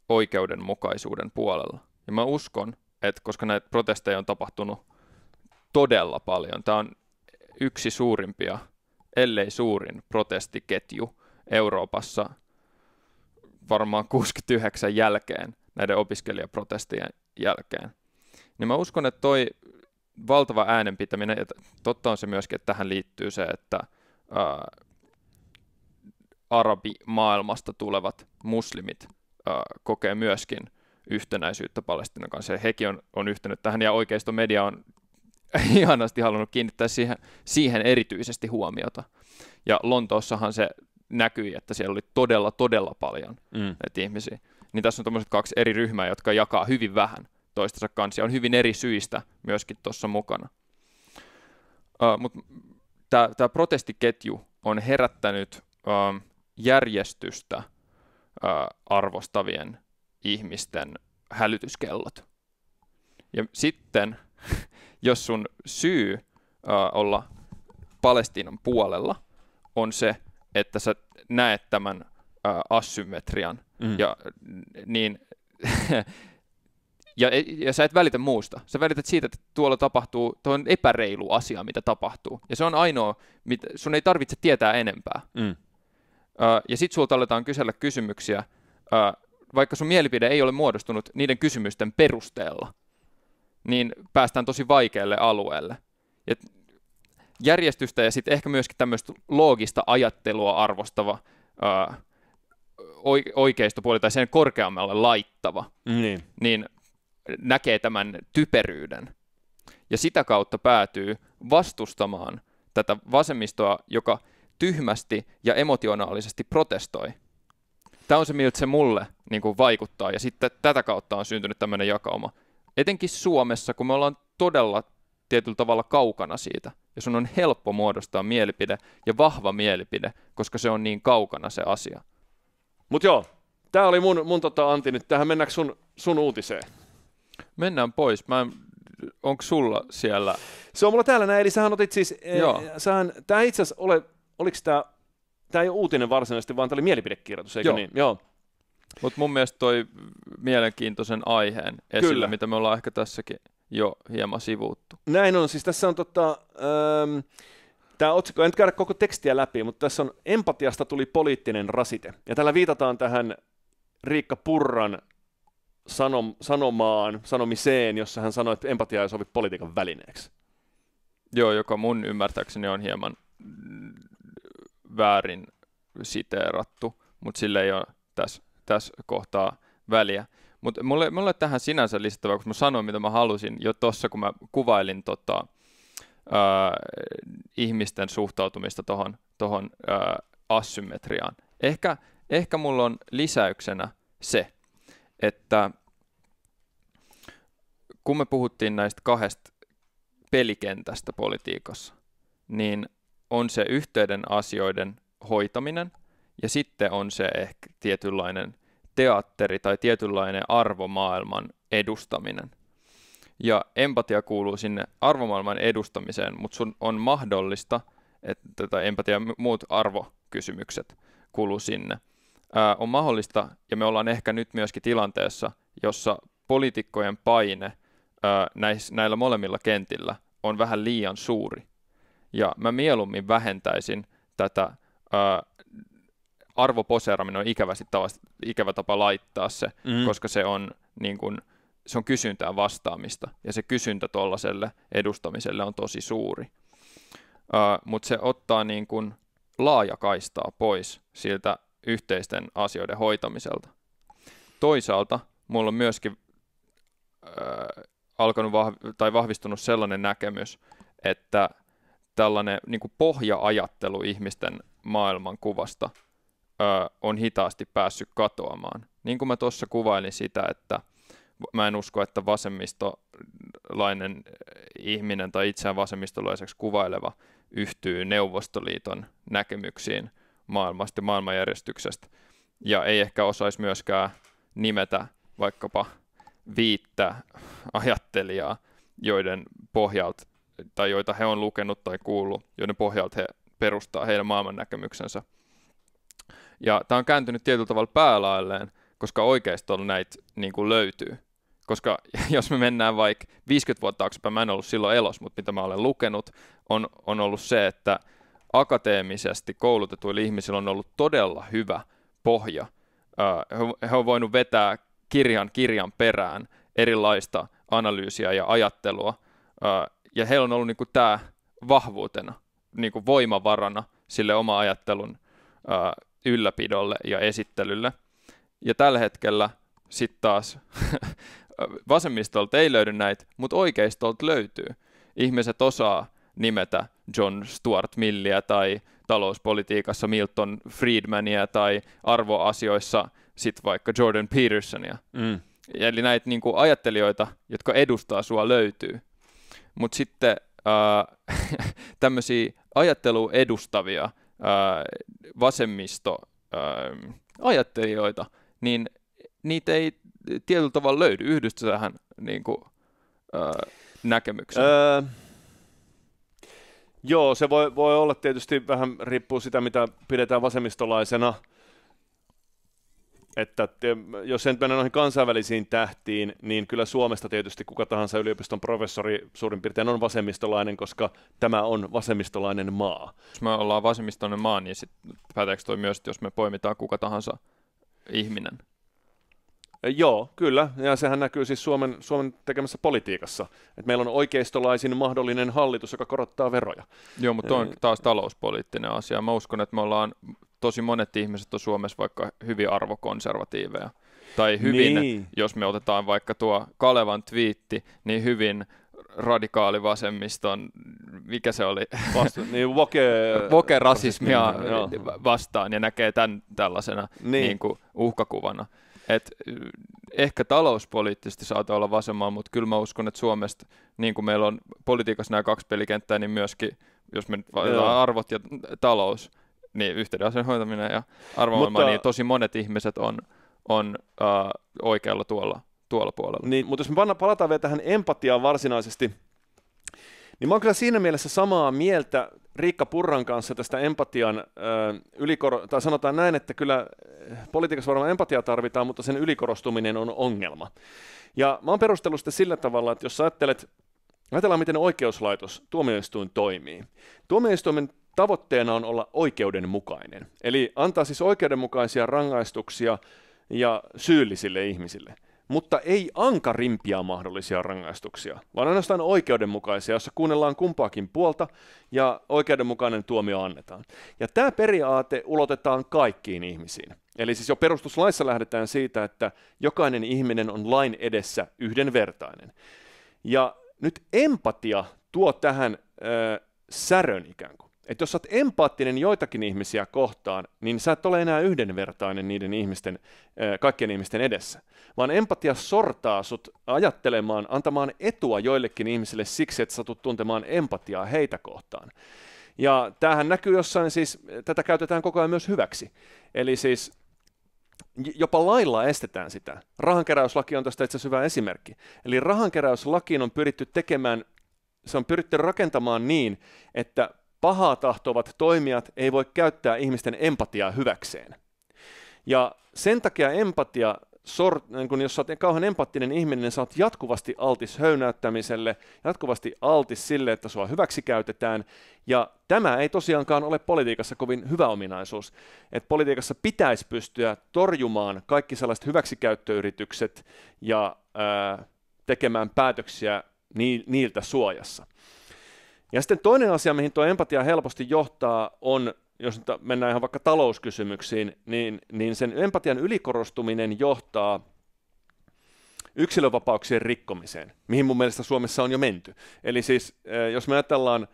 [SPEAKER 2] oikeudenmukaisuuden puolella. Ja mä uskon, että koska näitä protesteja on tapahtunut todella paljon, tämä on yksi suurimpia, ellei suurin protestiketju Euroopassa varmaan 69 jälkeen, näiden opiskelijaprotestien jälkeen. Niin mä uskon, että toi valtava äänenpitäminen, ja totta on se myöskin, että tähän liittyy se, että ää, arabimaailmasta tulevat muslimit äh, kokee myöskin yhtenäisyyttä Palestinan kanssa. Ja hekin on, on yhtynyt tähän ja oikeistomedia on ihanasti halunnut kiinnittää siihen, siihen erityisesti huomiota. Ja Lontoossahan se näkyi, että siellä oli todella, todella paljon mm. näitä ihmisiä. Niin tässä on tuommoiset kaksi eri ryhmää, jotka jakaa hyvin vähän toistensa kanssa ja on hyvin eri syistä myöskin tuossa mukana. Uh, Mutta tämä protestiketju on herättänyt uh, järjestystä arvostavien ihmisten hälytyskellot. Ja sitten, jos sun syy olla Palestiinan puolella on se, että sä näet tämän asymmetrian, mm. ja, niin, ja, ja sä et välitä muusta. Sä välität siitä, että tuolla tapahtuu, tuo on epäreilu asia, mitä tapahtuu. Ja se on ainoa, mit, sun ei tarvitse tietää enempää. Mm ja sitten sulta aletaan kysellä kysymyksiä, vaikka sun mielipide ei ole muodostunut niiden kysymysten perusteella, niin päästään tosi vaikealle alueelle. Ja järjestystä ja sitten ehkä myöskin tämmöistä loogista ajattelua arvostava oikeisto oikeistopuoli tai sen korkeammalle laittava, niin. niin näkee tämän typeryyden. Ja sitä kautta päätyy vastustamaan tätä vasemmistoa, joka – tyhmästi ja emotionaalisesti protestoi. Tämä on se, miltä se mulle niin kuin vaikuttaa, ja sitten tätä kautta on syntynyt tämmöinen jakauma. Etenkin Suomessa, kun me ollaan todella tietyllä tavalla kaukana siitä, ja sun on helppo muodostaa mielipide ja vahva mielipide, koska se on niin kaukana se asia.
[SPEAKER 1] Mut joo, tämä oli mun, mun tota, Antti nyt. Tähän mennäänkö sun, sun uutiseen? Mennään pois. Mä en, onko sulla siellä? Se on mulla täällä näin, eli sähän otit siis, Joo. Eh, sähän, tämä itse asiassa ole oliko tämä, tämä ei ole uutinen varsinaisesti, vaan tämä oli mielipidekirjoitus, eikö Joo. niin? Joo. Mutta mun mielestä toi
[SPEAKER 2] mielenkiintoisen aiheen esille, Kyllä. mitä me ollaan ehkä tässäkin jo hieman sivuuttu.
[SPEAKER 1] Näin on, siis tässä on tota, ähm, tämä otsikko, en nyt käydä koko tekstiä läpi, mutta tässä on empatiasta tuli poliittinen rasite. Ja tällä viitataan tähän Riikka Purran sanom, sanomaan, sanomiseen, jossa hän sanoi, että empatia ei sovi politiikan välineeksi.
[SPEAKER 2] Joo, joka mun ymmärtääkseni on hieman väärin siteerattu, mutta sillä ei ole tässä, tässä kohtaa väliä. Mutta mulle, mulle tähän sinänsä lisättävää, kun mä sanoin, mitä mä halusin jo tuossa, kun mä kuvailin tota, ää, ihmisten suhtautumista tuohon tohon, ää, asymmetriaan. Ehkä, ehkä mulla on lisäyksenä se, että kun me puhuttiin näistä kahdesta pelikentästä politiikassa, niin on se yhteyden asioiden hoitaminen ja sitten on se ehkä tietynlainen teatteri tai tietynlainen arvomaailman edustaminen. Ja empatia kuuluu sinne arvomaailman edustamiseen, mutta sun on mahdollista, että tota, empatia muut arvokysymykset kuuluu sinne. Ää, on mahdollista, ja me ollaan ehkä nyt myöskin tilanteessa, jossa poliitikkojen paine ää, näis, näillä molemmilla kentillä on vähän liian suuri. Ja mä mieluummin vähentäisin tätä ää, arvoposeeraminen on ikävä, tava, ikävä tapa laittaa se, mm. koska se on, niin kun, se on kysyntää vastaamista, ja se kysyntä tuollaiselle edustamiselle on tosi suuri. Mutta se ottaa niin kun, laaja pois siltä yhteisten asioiden hoitamiselta. Toisaalta mulla on myöskin ää, alkanut vahv- tai vahvistunut sellainen näkemys, että – tällainen niin kuin pohja-ajattelu ihmisten maailmankuvasta ö, on hitaasti päässyt katoamaan. Niin kuin mä tuossa kuvailin sitä, että mä en usko, että vasemmistolainen ihminen tai itseään vasemmistolaiseksi kuvaileva yhtyy Neuvostoliiton näkemyksiin maailmasta ja maailmanjärjestyksestä. Ja ei ehkä osaisi myöskään nimetä vaikkapa viittä ajattelijaa, joiden pohjalta tai joita he on lukenut tai kuullut, joiden pohjalta he perustaa heidän maailman näkemyksensä. Ja tämä on kääntynyt tietyllä tavalla päälailleen, koska oikeistolla näitä niin kuin löytyy. Koska jos me mennään vaikka 50 vuotta taaksepäin, mä en ollut silloin elos, mutta mitä mä olen lukenut, on, on ollut se, että akateemisesti koulutetuilla ihmisillä on ollut todella hyvä pohja. He, he on voinut vetää kirjan kirjan perään erilaista analyysiä ja ajattelua, ja heillä on ollut niin kuin tämä vahvuutena, niin kuin voimavarana sille oma ajattelun ää, ylläpidolle ja esittelylle. Ja tällä hetkellä sitten taas vasemmistolta ei löydy näitä, mutta oikeistolta löytyy. Ihmiset osaa nimetä John Stuart Millia tai talouspolitiikassa Milton Friedmania tai arvoasioissa sit vaikka Jordan Petersonia. Mm. Eli näitä niin kuin ajattelijoita, jotka edustaa sua löytyy mutta sitten äh, tämmöisiä ajattelua edustavia äh, vasemmisto äh, ajattelijoita, niin niitä ei tietyllä tavalla löydy. Yhdysty tähän niin kuin, äh, näkemykseen? Öö,
[SPEAKER 1] joo, se voi, voi olla tietysti vähän riippuu sitä, mitä pidetään vasemmistolaisena – että jos en mennä noihin kansainvälisiin tähtiin, niin kyllä Suomesta tietysti kuka tahansa yliopiston professori suurin piirtein on vasemmistolainen, koska tämä on vasemmistolainen maa. Jos me ollaan vasemmistolainen maa, niin
[SPEAKER 2] sitten päätäkö toi myös, että jos me poimitaan kuka tahansa ihminen?
[SPEAKER 1] Joo, kyllä. Ja sehän näkyy siis Suomen, Suomen tekemässä politiikassa. Et meillä on oikeistolaisin mahdollinen hallitus, joka korottaa veroja. Joo, mutta on taas talouspoliittinen
[SPEAKER 2] asia. Mä uskon, että me ollaan tosi monet ihmiset on Suomessa vaikka hyvin arvokonservatiiveja.
[SPEAKER 3] Tai hyvin, niin.
[SPEAKER 2] jos me otetaan vaikka tuo Kalevan twiitti, niin hyvin radikaali vasemmiston, mikä se oli? Vastu, niin voke... Voke-rasismia vastaan ja näkee tämän tällaisena niin. Niin kuin uhkakuvana. Et ehkä talouspoliittisesti saattaa olla vasemmaa, mutta kyllä mä uskon, että Suomesta, niin kuin meillä on politiikassa nämä kaksi pelikenttää, niin myöskin, jos me arvot ja talous, niin, yhteyden asian hoitaminen ja arvomaailma, mutta... niin tosi monet ihmiset on, on äh, oikealla tuolla,
[SPEAKER 1] tuolla puolella. Niin, mutta jos me palataan vielä tähän empatiaan varsinaisesti, niin mä oon kyllä siinä mielessä samaa mieltä Riikka Purran kanssa tästä empatian äh, ylikor... tai sanotaan näin, että kyllä äh, politiikassa varmaan empatiaa tarvitaan, mutta sen ylikorostuminen on ongelma. Ja mä oon perustellut sitä sillä tavalla, että jos sä ajattelet, ajatellaan miten oikeuslaitos, tuomioistuin toimii. Tuomioistuimen tavoitteena on olla oikeudenmukainen, eli antaa siis oikeudenmukaisia rangaistuksia ja syyllisille ihmisille, mutta ei ankarimpia mahdollisia rangaistuksia, vaan ainoastaan oikeudenmukaisia, jossa kuunnellaan kumpaakin puolta ja oikeudenmukainen tuomio annetaan. Ja tämä periaate ulotetaan kaikkiin ihmisiin. Eli siis jo perustuslaissa lähdetään siitä, että jokainen ihminen on lain edessä yhdenvertainen. Ja nyt empatia tuo tähän äh, särön ikään kuin että jos sä oot empaattinen joitakin ihmisiä kohtaan, niin sä et ole enää yhdenvertainen niiden ihmisten, kaikkien ihmisten edessä, vaan empatia sortaa sut ajattelemaan, antamaan etua joillekin ihmisille siksi, että tulet tuntemaan empatiaa heitä kohtaan. Ja tämähän näkyy jossain siis, tätä käytetään koko ajan myös hyväksi. Eli siis jopa lailla estetään sitä. Rahankeräyslaki on tästä itse asiassa hyvä esimerkki. Eli rahankeräyslakiin on pyritty tekemään, se on pyritty rakentamaan niin, että pahaa tahtovat toimijat ei voi käyttää ihmisten empatiaa hyväkseen. Ja sen takia empatia, sort, niin kun jos olet kauhean empattinen ihminen, niin sä oot jatkuvasti altis höynäyttämiselle, jatkuvasti altis sille, että sua hyväksi käytetään. Ja tämä ei tosiaankaan ole politiikassa kovin hyvä ominaisuus. että politiikassa pitäisi pystyä torjumaan kaikki sellaiset hyväksikäyttöyritykset ja ää, tekemään päätöksiä ni- niiltä suojassa. Ja sitten toinen asia, mihin tuo empatia helposti johtaa, on, jos nyt mennään ihan vaikka talouskysymyksiin, niin, niin sen empatian ylikorostuminen johtaa yksilövapauksien rikkomiseen, mihin mun mielestä Suomessa on jo menty. Eli siis eh, jos me ajatellaan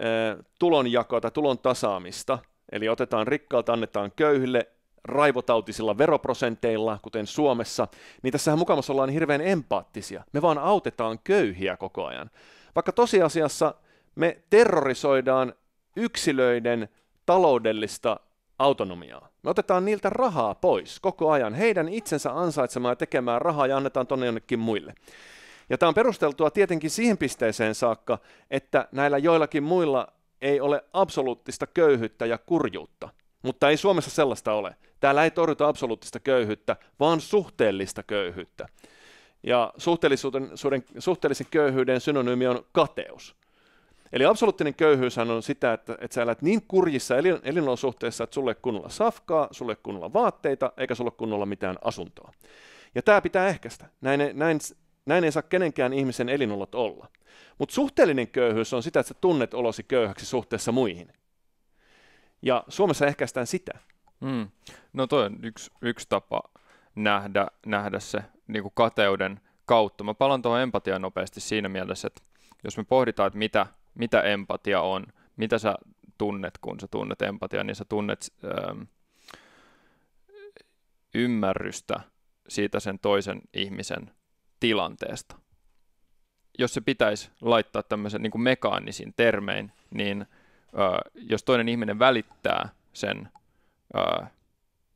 [SPEAKER 1] eh, tulonjakoa tai tulon tasaamista, eli otetaan rikkaalta, annetaan köyhille, raivotautisilla veroprosenteilla, kuten Suomessa, niin tässähän mukamassa ollaan hirveän empaattisia. Me vaan autetaan köyhiä koko ajan. Vaikka tosiasiassa – me terrorisoidaan yksilöiden taloudellista autonomiaa. Me otetaan niiltä rahaa pois koko ajan, heidän itsensä ansaitsemaan ja tekemään rahaa ja annetaan tuonne jonnekin muille. Ja tämä on perusteltua tietenkin siihen pisteeseen saakka, että näillä joillakin muilla ei ole absoluuttista köyhyyttä ja kurjuutta. Mutta ei Suomessa sellaista ole. Täällä ei torjuta absoluuttista köyhyyttä, vaan suhteellista köyhyyttä. Ja suhteellisuuden, suhteellisen köyhyyden synonyymi on kateus. Eli absoluuttinen köyhyys on sitä, että, että sä elät niin kurjissa elin, elinolosuhteissa, että sulle ei kunnolla safkaa, sulle ei kunnolla vaatteita, eikä sulle kunnolla mitään asuntoa. Ja tämä pitää ehkäistä. Näin, näin, näin ei saa kenenkään ihmisen elinolot olla. Mutta suhteellinen köyhyys on sitä, että sä tunnet olosi köyhäksi suhteessa muihin. Ja Suomessa ehkäistään sitä. Mm. No toi on yksi, yksi tapa nähdä, nähdä se niin kuin
[SPEAKER 2] kateuden kautta. Mä palaan tuohon empatiaan nopeasti siinä mielessä, että jos me pohditaan, että mitä – mitä empatia on, mitä sä tunnet, kun sä tunnet empatiaa, niin sä tunnet öö, ymmärrystä siitä sen toisen ihmisen tilanteesta. Jos se pitäisi laittaa tämmöisen niin kuin mekaanisin termein, niin äh, jos toinen ihminen välittää sen äh,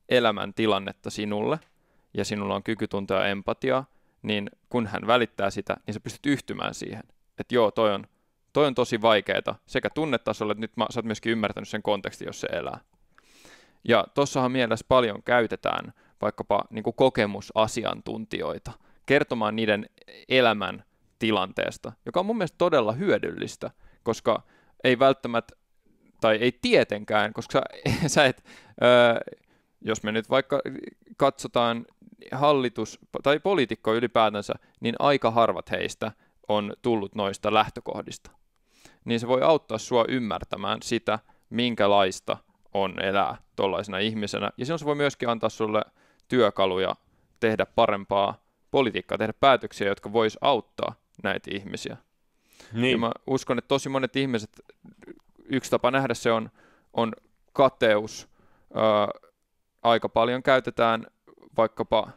[SPEAKER 2] elämän tilannetta sinulle ja sinulla on kyky tuntea empatiaa, niin kun hän välittää sitä, niin sä pystyt yhtymään siihen. Että joo, toi on Toi on tosi vaikeeta sekä tunnetasolla, että nyt mä, sä oot myöskin ymmärtänyt sen kontekstin, jos se elää. Ja tuossahan mielessä paljon käytetään vaikkapa niin kuin kokemusasiantuntijoita kertomaan niiden elämän tilanteesta, joka on mun mielestä todella hyödyllistä, koska ei välttämättä, tai ei tietenkään, koska sä, sä et, öö, jos me nyt vaikka katsotaan hallitus tai poliitikko ylipäätänsä, niin aika harvat heistä on tullut noista lähtökohdista niin se voi auttaa sua ymmärtämään sitä, minkälaista on elää tuollaisena ihmisenä. Ja silloin se voi myöskin antaa sulle työkaluja tehdä parempaa politiikkaa, tehdä päätöksiä, jotka vois auttaa näitä ihmisiä. Niin. Ja mä uskon, että tosi monet ihmiset, yksi tapa nähdä se on, on kateus. Öö, aika paljon käytetään vaikkapa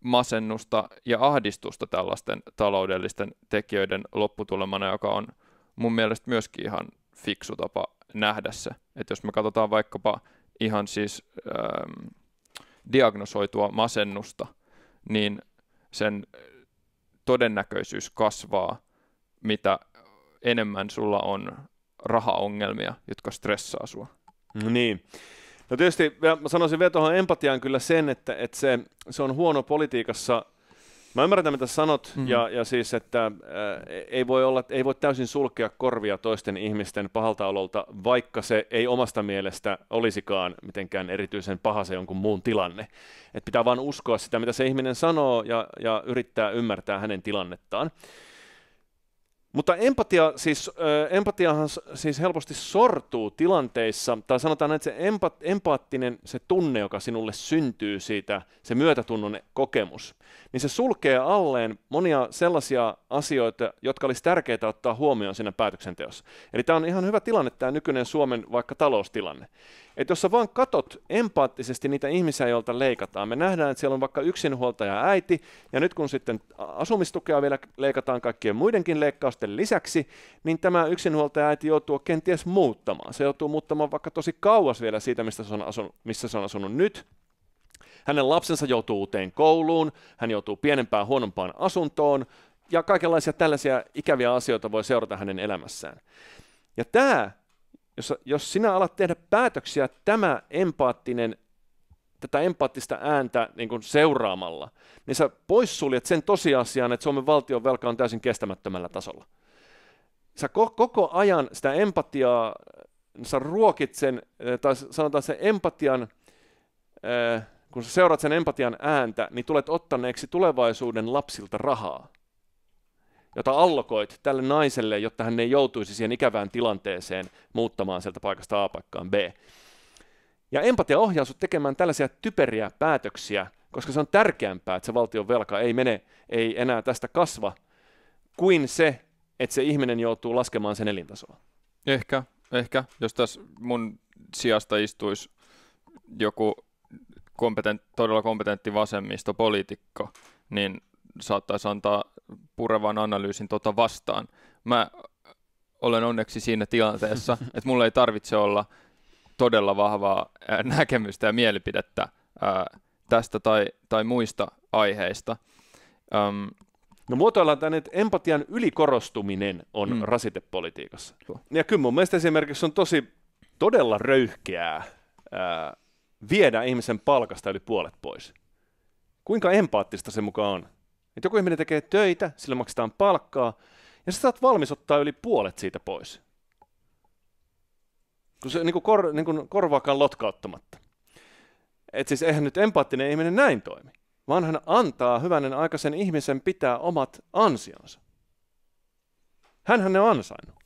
[SPEAKER 2] masennusta ja ahdistusta tällaisten taloudellisten tekijöiden lopputulemana, joka on – mun mielestä myöskin ihan fiksu tapa nähdä se. Että jos me katsotaan vaikkapa ihan siis ähm, diagnosoitua masennusta, niin sen äh, todennäköisyys kasvaa, mitä enemmän
[SPEAKER 1] sulla on rahaongelmia, jotka stressaa sua. No niin. No tietysti mä sanoisin vielä tuohon empatiaan kyllä sen, että, että se, se on huono politiikassa – Mä ymmärrän, mitä sanot, mm-hmm. ja, ja siis, että ä, e, ei, voi olla, ei voi täysin sulkea korvia toisten ihmisten pahalta ololta, vaikka se ei omasta mielestä olisikaan mitenkään erityisen paha se jonkun muun tilanne. Et pitää vaan uskoa sitä, mitä se ihminen sanoo, ja, ja yrittää ymmärtää hänen tilannettaan. Mutta empatia siis, äh, empatiahan siis helposti sortuu tilanteissa, tai sanotaan, että se empa, empaattinen se tunne, joka sinulle syntyy siitä, se myötätunnon kokemus, niin se sulkee alleen monia sellaisia asioita, jotka olisi tärkeää ottaa huomioon siinä päätöksenteossa. Eli tämä on ihan hyvä tilanne, tämä nykyinen Suomen vaikka taloustilanne. Että jos sä vaan katot empaattisesti niitä ihmisiä, joilta leikataan, me nähdään, että siellä on vaikka yksinhuoltaja äiti, ja nyt kun sitten asumistukea vielä leikataan kaikkien muidenkin leikkausten lisäksi, niin tämä yksinhuoltaja äiti joutuu kenties muuttamaan. Se joutuu muuttamaan vaikka tosi kauas vielä siitä, mistä se on asunut, missä se on asunut nyt, hänen lapsensa joutuu uuteen kouluun, hän joutuu pienempään, huonompaan asuntoon, ja kaikenlaisia tällaisia ikäviä asioita voi seurata hänen elämässään. Ja tämä jos, jos sinä alat tehdä päätöksiä tämä empaattinen, tätä empaattista ääntä niin kuin seuraamalla, niin sä poissuljet sen tosiasian, että Suomen valtion velka on täysin kestämättömällä tasolla. Sä ko- koko ajan sitä empatiaa, sä ruokit sen, eh, tai sanotaan sen empatian, eh, kun sä seuraat sen empatian ääntä, niin tulet ottaneeksi tulevaisuuden lapsilta rahaa jota allokoit tälle naiselle, jotta hän ei joutuisi siihen ikävään tilanteeseen muuttamaan sieltä paikasta A paikkaan B. Ja empatia ohjaa sinut tekemään tällaisia typeriä päätöksiä, koska se on tärkeämpää, että se valtion velka ei mene, ei enää tästä kasva, kuin se, että se ihminen joutuu laskemaan sen elintasoa.
[SPEAKER 2] Ehkä, ehkä. Jos tässä mun sijasta istuisi joku kompetent, todella kompetentti vasemmistopoliitikko, niin saattaisi antaa purevan analyysin tota vastaan. Mä olen onneksi siinä tilanteessa, että mulla ei tarvitse olla todella vahvaa näkemystä ja mielipidettä ää, tästä tai, tai muista aiheista.
[SPEAKER 1] Öm, No muotoillaan tänne, että empatian ylikorostuminen on mm. rasitepolitiikassa. Ja kyllä mun mielestä esimerkiksi on tosi todella röyhkeää ää, viedä ihmisen palkasta yli puolet pois. Kuinka empaattista se mukaan on? Että joku ihminen tekee töitä, sillä maksetaan palkkaa, ja sä saat valmis ottaa yli puolet siitä pois. Kun se niin kuin kor, niin kuin korvaakaan lotkauttamatta. Et siis eihän nyt empaattinen ihminen näin toimi, vaan hän antaa hyvänen aikaisen ihmisen pitää omat ansionsa. Hänhän ne on ansainnut.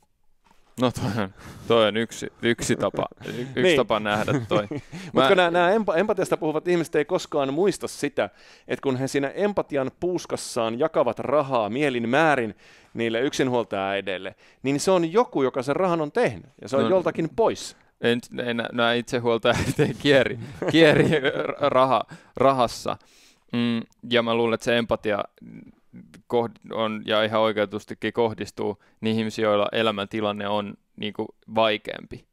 [SPEAKER 2] No toi on, toi on yksi, yksi, tapa, yksi niin. tapa nähdä toi. Mutta nämä,
[SPEAKER 1] nämä empatiasta puhuvat ihmiset ei koskaan muista sitä, että kun he siinä empatian puuskassaan jakavat rahaa mielin määrin niille yksinhuoltajaäideille, niin se on joku, joka sen rahan on tehnyt ja se on no, joltakin pois. En, en, nämä itsehuoltajat ei kieri,
[SPEAKER 2] kieri raha, rahassa. Mm, ja mä luulen, että se empatia on, ja ihan oikeutustikin kohdistuu niihin ihmisiin, joilla elämäntilanne on niin kuin vaikeampi.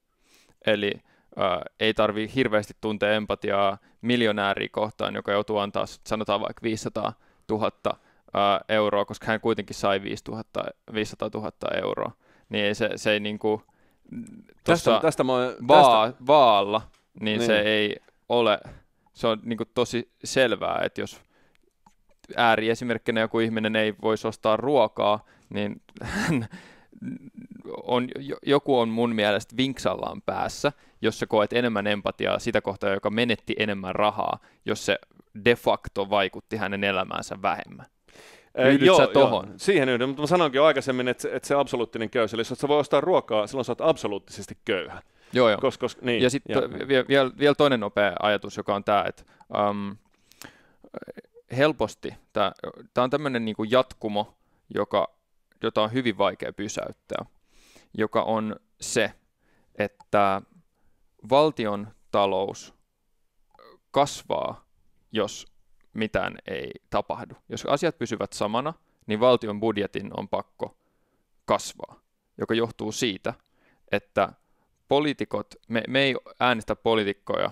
[SPEAKER 2] Eli ää, ei tarvi hirveästi tuntea empatiaa miljonääriä kohtaan, joka joutuu antaa, sanotaan vaikka 500 000 ää, euroa, koska hän kuitenkin sai 5000, 500 000 euroa. Niin ei se, se ei niin kuin, tästä, tästä mä, vaa, tästä. vaalla, niin, niin se ei ole, se on niin kuin tosi selvää, että jos ääriesimerkkinä joku ihminen ei voisi ostaa ruokaa, niin on, joku on mun mielestä vinksallaan päässä, jos sä koet enemmän empatiaa sitä kohtaa, joka menetti enemmän rahaa, jos se de facto vaikutti hänen elämäänsä vähemmän.
[SPEAKER 1] Yhdyt joo, sä tohon? Joo, siihen yhden, mutta mä sanoinkin jo aikaisemmin, että, että se absoluuttinen köys, eli jos sä voi ostaa ruokaa, silloin sä oot absoluuttisesti köyhä. Joo, joo. Kos, kos, niin, ja sitten vielä viel, viel toinen
[SPEAKER 2] nopea ajatus, joka on tämä, että um, helposti, tämä, on tämmöinen niin jatkumo, joka, jota on hyvin vaikea pysäyttää, joka on se, että valtion talous kasvaa, jos mitään ei tapahdu. Jos asiat pysyvät samana, niin valtion budjetin on pakko kasvaa, joka johtuu siitä, että poliitikot, me, me ei äänestä poliitikkoja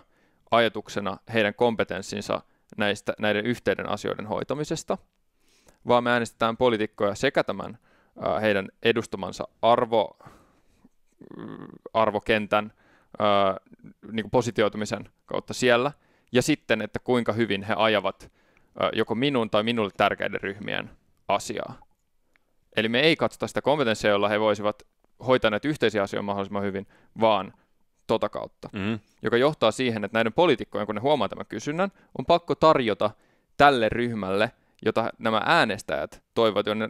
[SPEAKER 2] ajatuksena heidän kompetenssinsa näistä, näiden yhteiden asioiden hoitamisesta, vaan me äänestetään poliitikkoja sekä tämän ää, heidän edustamansa arvo, arvokentän ää, niin kuin positioitumisen kautta siellä, ja sitten, että kuinka hyvin he ajavat ää, joko minun tai minulle tärkeiden ryhmien asiaa. Eli me ei katsota sitä kompetenssia, jolla he voisivat hoitaa näitä yhteisiä asioita mahdollisimman hyvin, vaan tota kautta, mm. joka johtaa siihen, että näiden poliitikkojen, kun ne huomaa tämän kysynnän, on pakko tarjota tälle ryhmälle, jota nämä äänestäjät toivat, jonne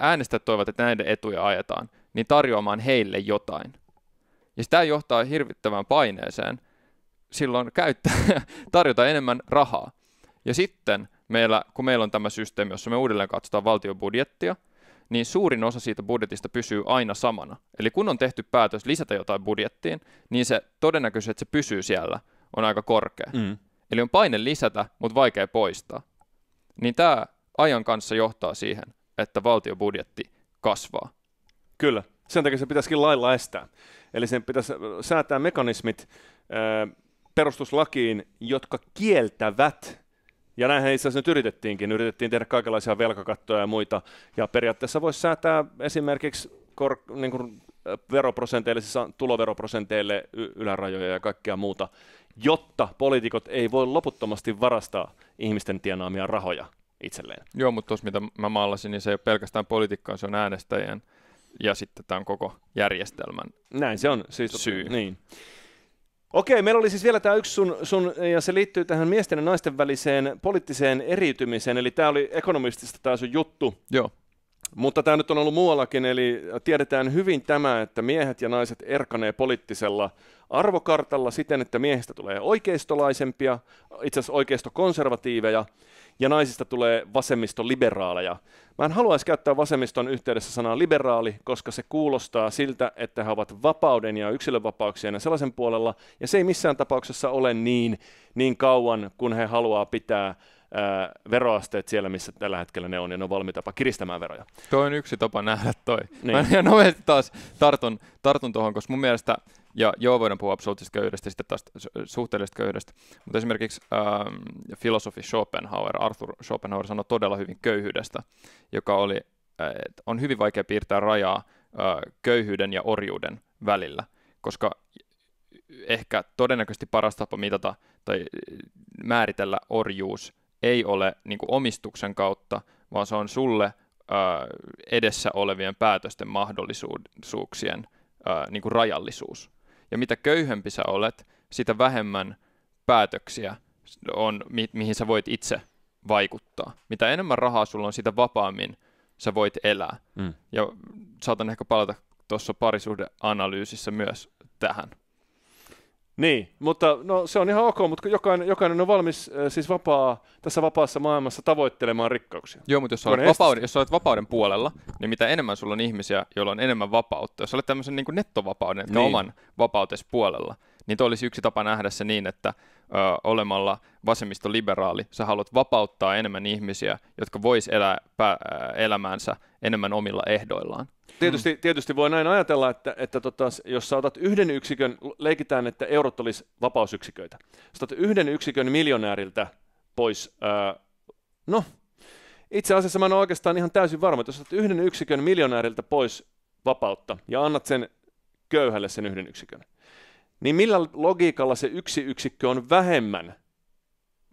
[SPEAKER 2] äänestäjät toivat, että näiden etuja ajetaan, niin tarjoamaan heille jotain. Ja sitä johtaa hirvittävään paineeseen silloin käyttää, tarjota enemmän rahaa. Ja sitten meillä, kun meillä on tämä systeemi, jossa me uudelleen katsotaan valtion budjettia, niin suurin osa siitä budjetista pysyy aina samana. Eli kun on tehty päätös lisätä jotain budjettiin, niin se todennäköisyys, että se pysyy siellä, on aika korkea. Mm. Eli on paine lisätä, mutta vaikea poistaa. Niin tämä ajan kanssa
[SPEAKER 1] johtaa siihen, että valtiobudjetti kasvaa. Kyllä. Sen takia se pitäisikin lailla estää. Eli sen pitäisi äh, säätää mekanismit, äh, perustuslakiin, jotka kieltävät ja näinhän itse asiassa nyt yritettiinkin. Yritettiin tehdä kaikenlaisia velkakattoja ja muita. Ja periaatteessa voisi säätää esimerkiksi kor, niin kuin veroprosenteille, siis tuloveroprosenteille y- ylärajoja ja kaikkea muuta, jotta poliitikot ei voi loputtomasti varastaa ihmisten tienaamia rahoja itselleen. Joo, mutta tuossa
[SPEAKER 2] mitä mä maalasin, niin se ei ole pelkästään politiikkaa, se on äänestäjien ja sitten tämän koko
[SPEAKER 1] järjestelmän Näin se on siis syy. Niin. Okei, meillä oli siis vielä tämä yksi sun, sun, ja se liittyy tähän miesten ja naisten väliseen poliittiseen eriytymiseen, eli tämä oli ekonomistista tämä sun juttu. Joo. Mutta tämä nyt on ollut muuallakin, eli tiedetään hyvin tämä, että miehet ja naiset erkanee poliittisella arvokartalla siten, että miehistä tulee oikeistolaisempia, itse asiassa oikeistokonservatiiveja, ja naisista tulee vasemmistoliberaaleja. Mä en haluaisi käyttää vasemmiston yhteydessä sanaa liberaali, koska se kuulostaa siltä, että he ovat vapauden ja yksilönvapauksien ja sellaisen puolella, ja se ei missään tapauksessa ole niin, niin kauan, kun he haluaa pitää veroasteet siellä, missä tällä hetkellä ne on, ja ne on valmiita tapa kiristämään veroja. Tuo on yksi tapa nähdä toi.
[SPEAKER 2] Niin. Mä ihan
[SPEAKER 3] nopeasti
[SPEAKER 1] taas tartun,
[SPEAKER 2] tartun tuohon, koska mun mielestä, ja joo voidaan puhua absoluuttisesta köyhyydestä sitten taas suhteellisesta köyhyydestä, mutta esimerkiksi ähm, filosofi Schopenhauer, Arthur Schopenhauer sanoi todella hyvin köyhyydestä, joka oli, äh, on hyvin vaikea piirtää rajaa äh, köyhyyden ja orjuuden välillä, koska ehkä todennäköisesti paras tapa mitata tai äh, määritellä orjuus ei ole niin kuin omistuksen kautta, vaan se on sulle ää, edessä olevien päätösten mahdollisuuksien ää, niin kuin rajallisuus. Ja mitä köyhempi sä olet, sitä vähemmän päätöksiä on, mi- mihin sä voit itse vaikuttaa. Mitä enemmän rahaa sulla on, sitä vapaammin sä voit elää. Mm. Ja saatan ehkä palata tuossa
[SPEAKER 1] parisuhdeanalyysissä
[SPEAKER 2] myös tähän.
[SPEAKER 1] Niin, mutta no, se on ihan ok, mutta jokainen, jokainen on valmis äh, siis vapaa, tässä vapaassa maailmassa tavoittelemaan rikkauksia. Joo, mutta jos, olet vapauden,
[SPEAKER 2] jos olet vapauden puolella, niin mitä enemmän sulla on ihmisiä, joilla on enemmän vapautta, jos olet tämmöisen niin nettovapauden, niin. oman vapautesi puolella, niin toi olisi yksi tapa nähdä se niin, että ö, olemalla vasemmistoliberaali sä haluat vapauttaa enemmän ihmisiä, jotka vois elää pä, elämäänsä enemmän omilla ehdoillaan.
[SPEAKER 1] Tietysti, mm. tietysti voi näin ajatella, että, että tota, jos sä otat yhden yksikön, leikitään, että eurot olisi vapausyksiköitä, sä otat yhden yksikön miljonääriltä pois, ö, no itse asiassa mä en ole oikeastaan ihan täysin varma, että jos otat yhden yksikön miljonääriltä pois vapautta ja annat sen köyhälle sen yhden yksikön, niin millä logiikalla se yksi yksikkö on vähemmän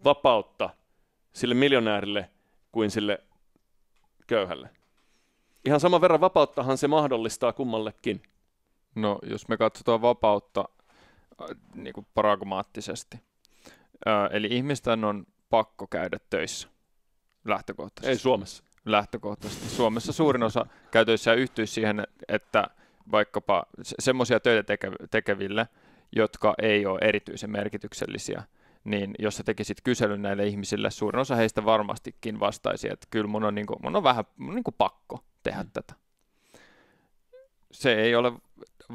[SPEAKER 1] vapautta sille miljonäärille kuin sille köyhälle? Ihan saman verran vapauttahan se mahdollistaa kummallekin.
[SPEAKER 2] No, jos me katsotaan vapautta äh, niin kuin pragmaattisesti, äh, eli ihmisten on pakko käydä töissä lähtökohtaisesti. Ei Suomessa. Lähtökohtaisesti. Suomessa suurin osa käy töissä yhtyisi siihen, että vaikkapa semmoisia töitä tekeville – jotka ei ole erityisen merkityksellisiä, niin jos sä tekisit kyselyn näille ihmisille, suurin osa heistä varmastikin vastaisi, että kyllä mun on, niin kuin, mun on vähän mun on niin kuin pakko tehdä mm. tätä. Se ei ole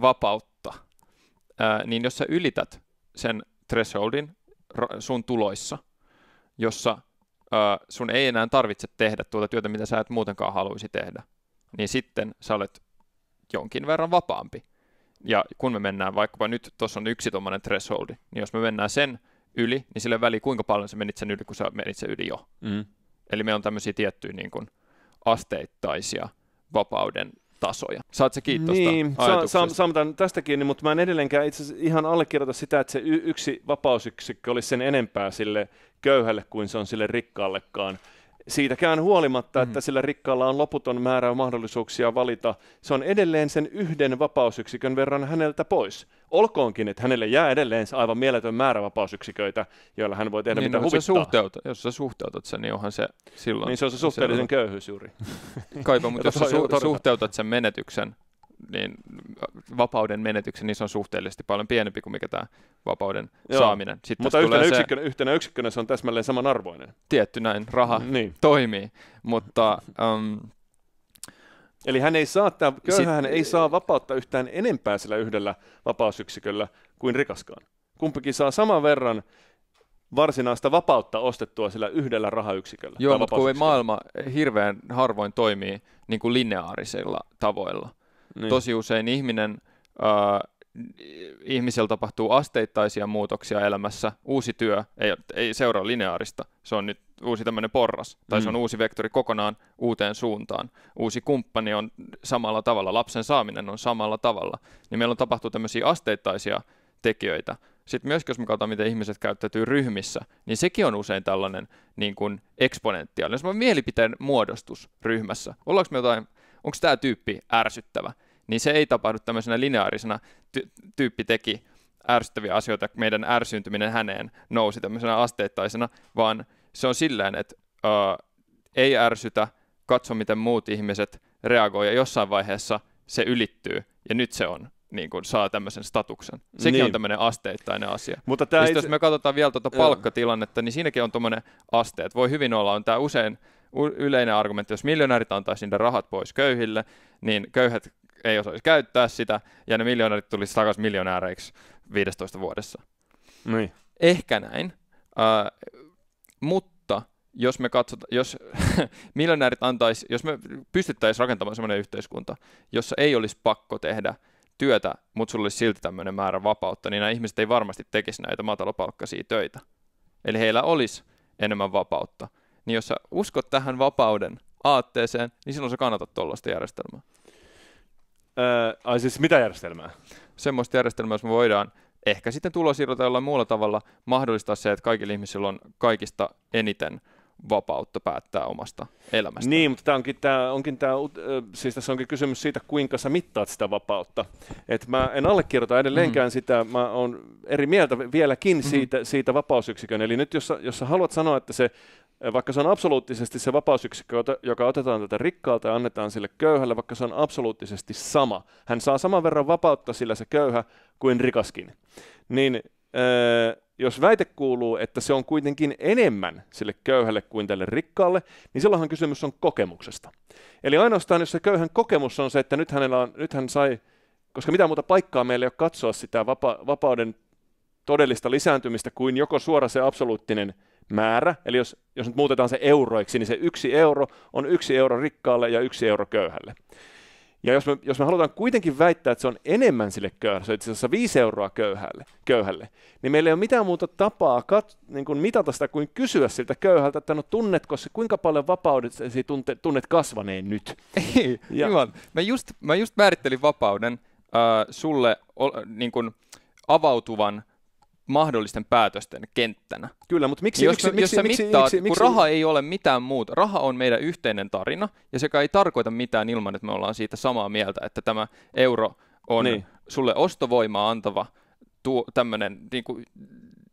[SPEAKER 2] vapautta. Ää, niin jos sä ylität sen thresholdin sun tuloissa, jossa ää, sun ei enää tarvitse tehdä tuota työtä, mitä sä et muutenkaan haluaisi tehdä, niin sitten sä olet jonkin verran vapaampi ja kun me mennään, vaikkapa nyt tuossa on yksi tuommoinen thresholdi, niin jos me mennään sen yli, niin sille väliin kuinka paljon se menit sen yli, kun sä menit sen yli jo. Mm. Eli me on tämmöisiä tiettyjä niin kuin asteittaisia vapauden tasoja. Saat se kiitosta Niin, saan, saan,
[SPEAKER 1] saan tästä kiinni, mutta mä en edelleenkään itse ihan allekirjoita sitä, että se y- yksi vapausyksikkö olisi sen enempää sille köyhälle kuin se on sille rikkaallekaan siitäkään huolimatta, mm että mhm. sillä rikkaalla on loputon määrä mahdollisuuksia valita, se on edelleen sen yhden vapausyksikön verran häneltä pois. Olkoonkin, että hänelle jää edelleen aivan mieletön määrä vapausyksiköitä, joilla hän voi tehdä niin, mitä no, huvittaa.
[SPEAKER 2] Sä jos sä suhteutat sen, niin onhan se silloin... Niin se on se suhteellisen se on... köyhyys juuri. Kaipa, mutta jos sä su- suhteutat sen menetyksen niin äh, vapauden menetyksen, niin se on suhteellisesti paljon pienempi kuin mikä tämä vapauden Joo. saaminen. Sitten Mutta yhtenä, tulee yksikkönä,
[SPEAKER 1] yhtenä yksikkönä se on täsmälleen samanarvoinen. Tietty näin, raha niin. toimii, mutta... Um, Eli hän ei saa, tämä köyhähän sit, ei saa vapautta yhtään enempää sillä yhdellä vapausyksiköllä kuin rikaskaan. Kumpikin saa saman verran varsinaista vapautta ostettua sillä yhdellä rahayksiköllä. Joo, mutta kun maailma hirveän
[SPEAKER 2] harvoin toimii niin kuin lineaarisilla tavoilla niin. tosi usein ihminen, äh, ihmisellä tapahtuu asteittaisia muutoksia elämässä. Uusi työ ei, ei seuraa lineaarista, se on nyt uusi tämmöinen porras, tai mm. se on mm. uusi vektori kokonaan uuteen suuntaan. Uusi kumppani on samalla tavalla, lapsen saaminen on samalla tavalla. Niin meillä on tapahtunut tämmöisiä asteittaisia tekijöitä. Sitten myös jos me katsotaan, miten ihmiset käyttäytyy ryhmissä, niin sekin on usein tällainen niin kuin eksponentiaalinen, on mielipiteen muodostus ryhmässä. Ollaanko me jotain, onko tämä tyyppi ärsyttävä? niin se ei tapahdu tämmöisenä lineaarisena. Ty- tyyppi teki ärsyttäviä asioita, meidän ärsyntyminen häneen nousi tämmöisenä asteittaisena, vaan se on silleen, että ö, ei ärsytä, katso miten muut ihmiset reagoivat, ja jossain vaiheessa se ylittyy ja nyt se on niin kuin saa tämmöisen statuksen. Sekin niin. on tämmöinen asteittainen asia. Mutta tämä ja itse... jos me katsotaan vielä tuota palkkatilannetta, niin siinäkin on tuommoinen asteet. Voi hyvin olla, on tämä usein yleinen argumentti, jos miljonäärit antaisi rahat pois köyhille, niin köyhät ei osaisi käyttää sitä, ja ne miljoonarit tulisi takaisin miljonääreiksi 15 vuodessa. Niin. Ehkä näin, äh, mutta jos me katsota, jos miljonäärit antaisi, jos me pystyttäisiin rakentamaan sellainen yhteiskunta, jossa ei olisi pakko tehdä työtä, mutta sulla olisi silti tämmöinen määrä vapautta, niin nämä ihmiset ei varmasti tekisi näitä matalapalkkaisia töitä. Eli heillä olisi enemmän vapautta. Niin jos sä uskot tähän vapauden aatteeseen, niin silloin sä kannatat tuollaista järjestelmää. Öö, ai siis mitä järjestelmää? Semmoista järjestelmää, jos me voidaan ehkä sitten tulosiirrota jollain muulla tavalla mahdollistaa se, että kaikilla ihmisillä on kaikista eniten vapautta päättää omasta elämästä. Niin, mutta
[SPEAKER 1] tämä onkin, tämä, onkin tämä, siis tässä onkin kysymys siitä, kuinka sä mittaat sitä vapautta. Et mä en allekirjoita edelleenkään mm. sitä, mä oon eri mieltä vieläkin mm-hmm. siitä, mm. siitä vapausyksikön. Eli nyt jos, jos sä haluat sanoa, että se vaikka se on absoluuttisesti se vapausyksikkö, joka otetaan tätä rikkaalta ja annetaan sille köyhälle, vaikka se on absoluuttisesti sama. Hän saa saman verran vapautta sillä se köyhä kuin rikaskin. Niin jos väite kuuluu, että se on kuitenkin enemmän sille köyhälle kuin tälle rikkaalle, niin silloinhan kysymys on kokemuksesta. Eli ainoastaan, jos se köyhän kokemus on se, että nyt, hänellä on, nyt hän sai, koska mitä muuta paikkaa meillä ei ole katsoa sitä vapa- vapauden todellista lisääntymistä kuin joko suora se absoluuttinen – määrä. Eli jos, jos nyt muutetaan se euroiksi, niin se yksi euro on yksi euro rikkaalle ja yksi euro köyhälle. Ja jos me, jos me halutaan kuitenkin väittää, että se on enemmän sille köyhälle, se on itse asiassa viisi euroa köyhälle, köyhälle niin meillä ei ole mitään muuta tapaa kat, niin kuin mitata sitä kuin kysyä siltä köyhältä, että no tunnetko se, kuinka paljon vapaudesi tunte, tunnet kasvaneen nyt? Ei, ja, Juman, mä, just, mä just määrittelin vapauden äh,
[SPEAKER 2] sulle ol, niin kuin avautuvan – mahdollisten päätösten kenttänä. Kyllä, mutta miksi? Niin jos, miksi, jos miksi, sä miksi, mittaat, miksi, kun miksi, raha ei ole mitään muuta, raha on meidän yhteinen tarina, ja sekä ei tarkoita mitään ilman, että me ollaan siitä samaa mieltä, että tämä euro on niin. sulle ostovoimaa antava tuo, tämmöinen niin kuin,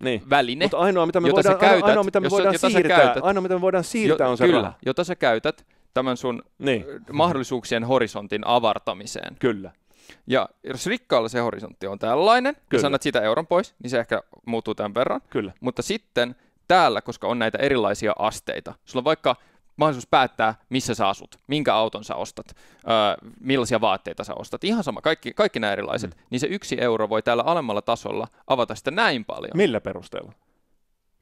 [SPEAKER 2] niin. väline, Mutta ainoa, mitä me jota voidaan, sä käytät, ainoa, mitä me jos, voidaan jota siirtää, käytät, ainoa, mitä me voidaan siirtää, jo, on se kyllä, raha. jota sä käytät tämän sun niin. mahdollisuuksien horisontin avartamiseen. Kyllä. Ja jos rikkaalla se horisontti on tällainen, Kyllä. ja sanat siitä euron pois, niin se ehkä muuttuu tämän verran. Kyllä. Mutta sitten täällä, koska on näitä erilaisia asteita, sulla on vaikka mahdollisuus päättää, missä sä asut, minkä auton sä ostat, öö, millaisia vaatteita sä ostat, ihan sama, kaikki, kaikki nämä erilaiset, mm. niin se yksi euro voi täällä alemmalla tasolla avata sitä näin paljon. Millä perusteella?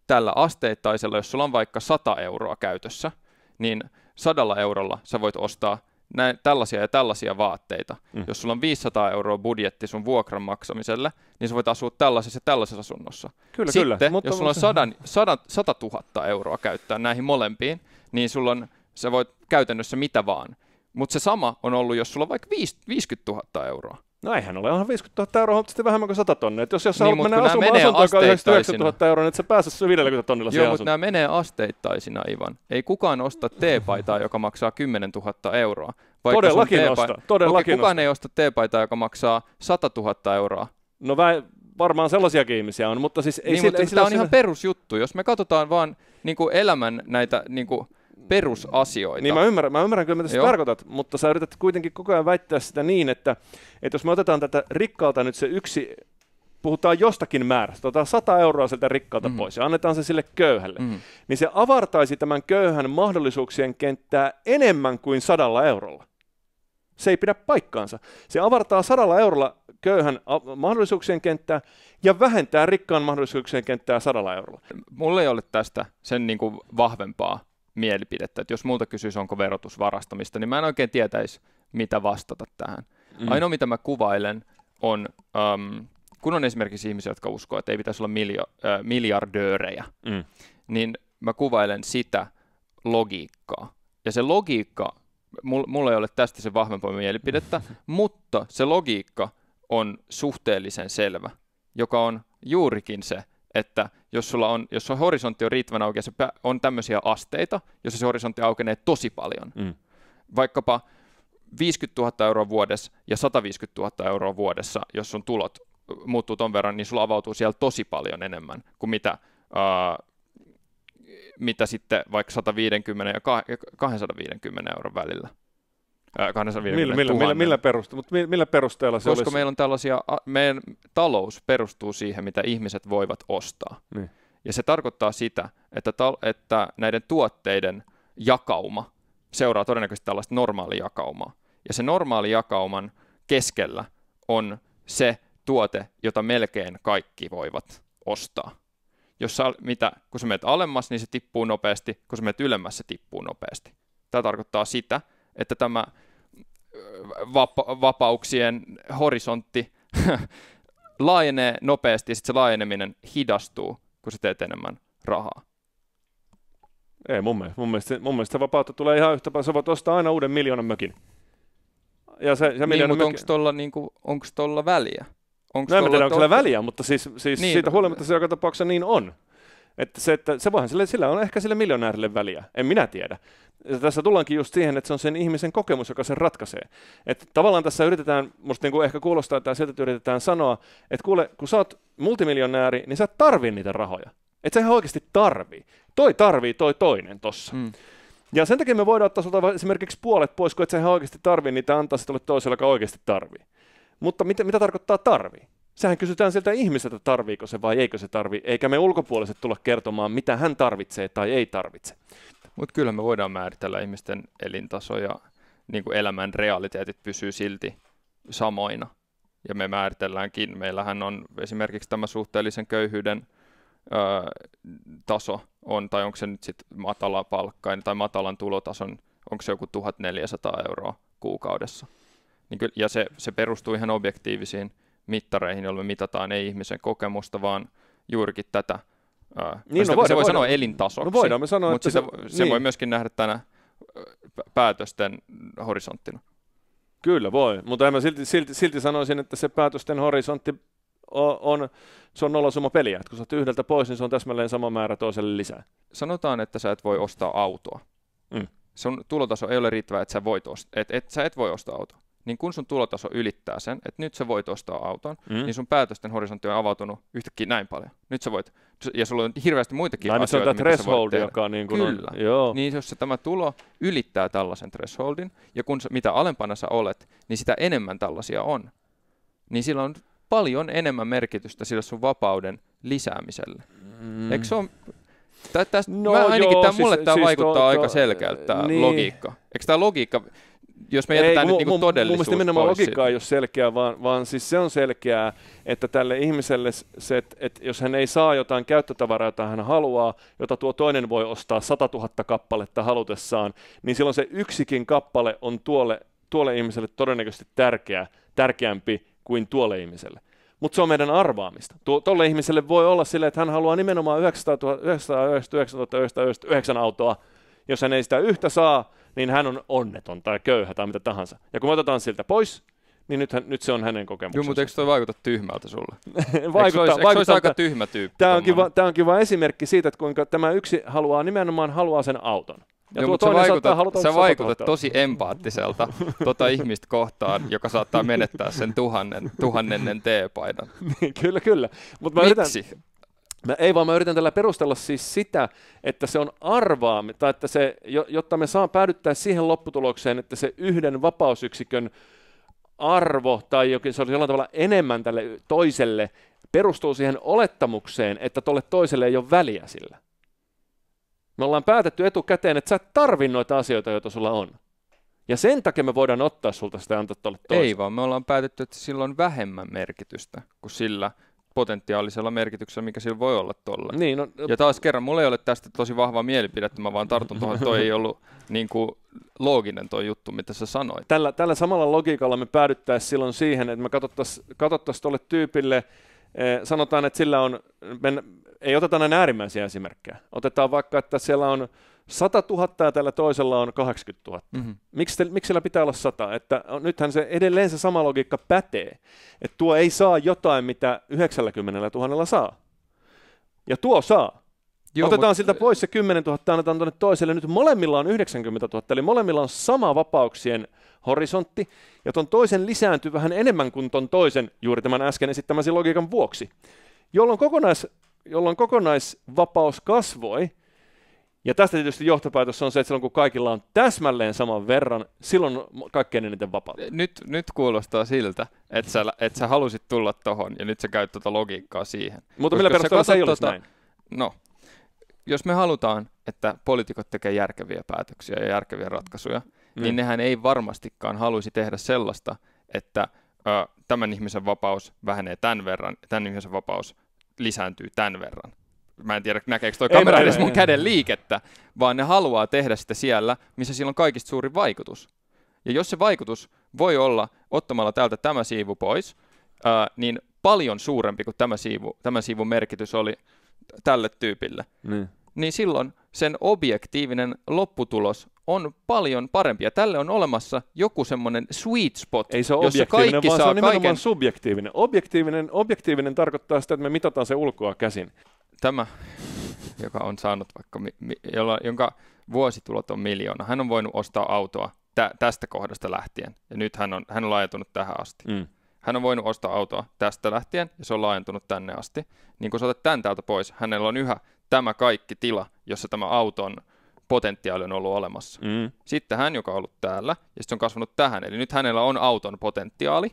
[SPEAKER 2] Tällä asteittaisella, jos sulla on vaikka 100 euroa käytössä, niin sadalla eurolla sä voit ostaa näin, tällaisia ja tällaisia vaatteita. Mm. Jos sulla on 500 euroa budjetti sun vuokran maksamiselle, niin sä voit asua tällaisessa ja tällaisessa asunnossa. Kyllä, Sitten, kyllä. Mutta jos sulla on sadan, sadan, 100 000 euroa käyttää näihin molempiin, niin sulla on, sä voit käytännössä mitä vaan. Mutta se sama on ollut, jos sulla on vaikka 50 000 euroa. No eihän ole, onhan
[SPEAKER 1] 50 000 euroa mutta sitten vähemmän kuin 100 tonnia. Et jos, jos niin, haluat mennä asumaan asuntoon 90 000 euroa, niin et sä pääse
[SPEAKER 2] 50 tonnilla Joo, mutta nämä menee asteittaisina, Ivan. Ei kukaan osta T-paitaa, joka maksaa 10 000 euroa. Vaikka todellakin teepa... osta. Todellakin kukaan osta. ei osta T-paitaa, joka maksaa 100 000 euroa. No vä... varmaan sellaisiakin ihmisiä on, mutta siis ei niin, sillä, mutta ei sillä, tämä on sillä... ihan perusjuttu. Jos me katsotaan vaan niin kuin elämän näitä... Niin kuin perusasioita. Niin mä ymmärrän, mä
[SPEAKER 1] ymmärrän kyllä, mitä sä tarkoitat, mutta sä yrität kuitenkin koko ajan väittää sitä niin, että, että jos me otetaan tätä rikkaalta nyt se yksi puhutaan jostakin määrästä, otetaan 100 euroa sieltä rikkaalta mm. pois ja annetaan se sille köyhälle, mm. niin se avartaisi tämän köyhän mahdollisuuksien kenttää enemmän kuin sadalla eurolla. Se ei pidä paikkaansa. Se avartaa sadalla eurolla köyhän mahdollisuuksien kenttää ja vähentää rikkaan mahdollisuuksien kenttää sadalla eurolla.
[SPEAKER 2] Mulla ei ole tästä sen niin kuin vahvempaa mielipidettä. Että jos multa kysyisi, onko verotus varastamista, niin mä en oikein tietäisi, mitä vastata tähän. Mm. Ainoa, mitä mä kuvailen, on, um, kun on esimerkiksi ihmisiä, jotka uskoo, että ei pitäisi olla miljo- äh, miljardöörejä, mm. niin mä kuvailen sitä logiikkaa. Ja se logiikka, mulla ei ole tästä se vahvempaa mielipidettä, mutta se logiikka on suhteellisen selvä, joka on juurikin se, että jos sulla on, jos on horisontti on riittävän auki, ja se on tämmöisiä asteita, jos se horisontti aukenee tosi paljon. Mm. Vaikkapa 50 000 euroa vuodessa ja 150 000 euroa vuodessa, jos sun tulot muuttuu ton verran, niin sulla avautuu siellä tosi paljon enemmän kuin mitä, uh, mitä sitten vaikka 150 ja 250 euron välillä. 250 millä, millä, millä, millä,
[SPEAKER 1] peruste- millä perusteella se Koska olisi? meillä
[SPEAKER 2] on tällaisia, meidän talous perustuu siihen, mitä ihmiset voivat ostaa. Niin. Ja se tarkoittaa sitä, että, tal- että näiden tuotteiden jakauma seuraa todennäköisesti tällaista normaalijakaumaa. Ja se normaalijakauman keskellä on se tuote, jota melkein kaikki voivat ostaa. Jos sä, mitä, kun sä menet alemmas, niin se tippuu nopeasti, kun sä menet ylemmäs, se tippuu nopeasti. Tämä tarkoittaa sitä, että tämä äh, vapa- vapauksien horisontti laajenee nopeasti ja sitten se laajeneminen hidastuu, kun sä teet enemmän
[SPEAKER 1] rahaa. Ei mun mielestä. Mun mielestä, mun mielestä se vapautta tulee ihan yhtä paljon. Sä voit ostaa aina uuden miljoonan mökin.
[SPEAKER 2] Ja se, se niin, mutta onko tuolla niinku,
[SPEAKER 1] väliä? Onks no, en tiedä, onko väliä, mutta siis, siis niin, siitä huolimatta se joka tapauksessa niin on. Että se, että se voihan sille, sillä on ehkä sille miljonäärille väliä, en minä tiedä. Ja tässä tullaankin just siihen, että se on sen ihmisen kokemus, joka sen ratkaisee. Että tavallaan tässä yritetään, musta niin kuin ehkä kuulostaa tai sieltä, että yritetään sanoa, että kuule, kun sä oot multimiljonääri, niin sä et tarvii niitä rahoja. Että sä ihan oikeasti tarvii. Toi tarvii toi toinen tossa. Mm. Ja sen takia me voidaan ottaa sulta esimerkiksi puolet pois, kun et sä ihan oikeasti tarvii niitä antaa sitolle toiselle, joka oikeasti tarvii. Mutta mitä, mitä tarkoittaa tarvii? Sehän kysytään sieltä ihmiseltä, tarviiko se vai eikö se tarvi, eikä me ulkopuoliset tulla kertomaan, mitä hän tarvitsee tai ei tarvitse. Mutta kyllä me voidaan määritellä ihmisten elintaso
[SPEAKER 2] ja niin kuin elämän realiteetit pysyy silti samoina. Ja me määritelläänkin, meillähän on esimerkiksi tämä suhteellisen köyhyyden ö, taso on, tai onko se nyt sitten matala palkka tai matalan tulotason, onko se joku 1400 euroa kuukaudessa. Niin ja se, se perustuu ihan objektiivisiin mittareihin, joilla me mitataan ei ihmisen kokemusta, vaan juurikin tätä. Ää, niin, no, se, voidaan, se voi sanoa elintasoksi, no voidaan me sanoa, mutta että se, se niin. voi myöskin nähdä tänä
[SPEAKER 1] päätösten horisonttina. Kyllä voi, mutta mä silti, silti, silti sanoisin, että se päätösten horisontti on, se on nollasumma peliä. että kun sä yhdeltä pois, niin se on täsmälleen sama määrä toiselle lisää. Sanotaan, että sä et voi ostaa autoa. Mm. Sun tulotaso ei ole
[SPEAKER 2] riittävä, että sä, voit ostaa et, et, sä et voi ostaa autoa niin kun sun tulotaso ylittää sen, että nyt sä voit ostaa auton, mm. niin sun päätösten horisontti on avautunut yhtäkkiä näin paljon. Nyt sä voit, ja sulla on hirveästi muitakin näin, asioita, mitä sä voit tehdä. Joka niin kuin Kyllä. On, joo. Niin jos se tämä tulo ylittää tällaisen thresholdin, ja kun sä, mitä alempana sä olet, niin sitä enemmän tällaisia on. Niin sillä on paljon enemmän merkitystä sillä sun vapauden lisäämiselle. Mm. Eikö se on, Tä, tästä, no, mä ainakin joo, tämä, siis- mulle siis, tämä siis vaikuttaa to, aika selkeältä, tämä niin. logiikka.
[SPEAKER 1] Eikö tämä logiikka, jos me jätetään Ei, nyt mu- niinku todellisuus Mun mielestä logiikka ei ole selkeä, vaan, vaan siis se on selkeää, että tälle ihmiselle se, että, että jos hän ei saa jotain käyttötavaraa, jota hän haluaa, jota tuo toinen voi ostaa 100 000 kappaletta halutessaan, niin silloin se yksikin kappale on tuolle, tuolle ihmiselle todennäköisesti tärkeä, tärkeämpi kuin tuolle ihmiselle mutta se on meidän arvaamista. Tuolle ihmiselle voi olla sille, että hän haluaa nimenomaan 999 autoa. Jos hän ei sitä yhtä saa, niin hän on onneton tai köyhä tai mitä tahansa. Ja kun me otetaan siltä pois, niin nythän, nyt se on hänen kokemuksensa. Joo, mutta eikö toi vaikuta tyhmältä sulle? vaikuttaa, eikö olisi, vaikuttaa, aika tyhmä tyyppi? Tämä on, kiva, tämä on kiva esimerkki siitä, että kuinka tämä yksi haluaa nimenomaan haluaa sen auton. Ja Joo, mutta sä vaikutat, haluta, sä vaikutat
[SPEAKER 2] tosi empaattiselta tota ihmistä kohtaan, joka saattaa menettää sen tuhannen, tuhannennen
[SPEAKER 1] teepaidan. kyllä, kyllä. Mut mä Miksi? Yritän, Mä, ei vaan mä yritän tällä perustella siis sitä, että se on arvaa, tai että se, jotta me saa päädyttää siihen lopputulokseen, että se yhden vapausyksikön arvo tai jokin, se olisi jollain tavalla enemmän tälle toiselle, perustuu siihen olettamukseen, että tuolle toiselle ei ole väliä sillä. Me ollaan päätetty etukäteen, että sä et tarvi noita asioita, joita sulla on.
[SPEAKER 2] Ja sen takia me voidaan ottaa sulta sitä ja antaa tuolle toiselle. Ei vaan, me ollaan päätetty, että sillä on vähemmän merkitystä kuin sillä, potentiaalisella merkityksellä, mikä sillä voi olla tuolla. Niin, no, ja taas kerran, mulla ei ole tästä tosi vahvaa mielipidettä, mä vaan tartun tuohon, toi ei ollut niin kuin, looginen
[SPEAKER 1] tuo juttu, mitä sä sanoit. Tällä, tällä samalla logiikalla me päädyttäisiin silloin siihen, että me katsottaisiin katsottaisi tuolle tyypille, eh, sanotaan, että sillä on, men, ei oteta näin äärimmäisiä esimerkkejä, otetaan vaikka, että siellä on 100 000 ja tällä toisella on 80 000. Mm-hmm. Miksi, te, miksi siellä pitää olla 100? Että äh, nythän se edelleen se sama logiikka pätee, että tuo ei saa jotain, mitä 90 000 saa. Ja tuo saa. Joo, Otetaan mutta... siltä pois se 10 000, annetaan tuonne toiselle. Nyt molemmilla on 90 000, eli molemmilla on sama vapauksien horisontti, ja ton toisen lisääntyy vähän enemmän kuin ton toisen juuri tämän äsken esittämäsi logiikan vuoksi, jolloin, kokonais, jolloin kokonaisvapaus kasvoi – ja tästä tietysti johtopäätös on se, että silloin kun kaikilla on täsmälleen saman verran, silloin kaikkein eniten vapautta. Nyt, nyt kuulostaa siltä, että sä, että sä halusit
[SPEAKER 2] tulla tohon ja nyt sä käyt tuota logiikkaa siihen. Mutta millä perusteella se ei olisi tota, näin? No, jos me halutaan, että poliitikot tekee järkeviä päätöksiä ja järkeviä ratkaisuja, mm. niin nehän ei varmastikaan haluisi tehdä sellaista, että ö, tämän ihmisen vapaus vähenee tämän verran, tämän ihmisen vapaus lisääntyy tämän verran mä en tiedä näkeekö toi kamera edes mun käden liikettä, vaan ne haluaa tehdä sitä siellä, missä sillä on kaikista suuri vaikutus. Ja jos se vaikutus voi olla ottamalla täältä tämä siivu pois, ää, niin paljon suurempi kuin tämä siivu, tämän siivun merkitys oli tälle tyypille, niin. niin silloin sen objektiivinen lopputulos on paljon parempi. Ja tälle on olemassa joku semmoinen sweet spot, Ei se ole jossa kaikki vaan saa se on kaiken...
[SPEAKER 1] subjektiivinen. Objektiivinen, objektiivinen tarkoittaa sitä, että me mitataan se ulkoa käsin tämä,
[SPEAKER 2] joka on saanut vaikka, mi, mi, jolla, jonka vuositulot on miljoona, hän on voinut ostaa autoa tä, tästä kohdasta lähtien. Ja nyt hän on, hän on laajentunut tähän asti. Mm. Hän on voinut ostaa autoa tästä lähtien, ja se on laajentunut tänne asti. Niin kun sä otat tämän täältä pois, hänellä on yhä tämä kaikki tila, jossa tämä auto on potentiaali on ollut olemassa. Mm. Sitten hän, joka on ollut täällä, ja se on kasvanut tähän, eli nyt hänellä on auton potentiaali,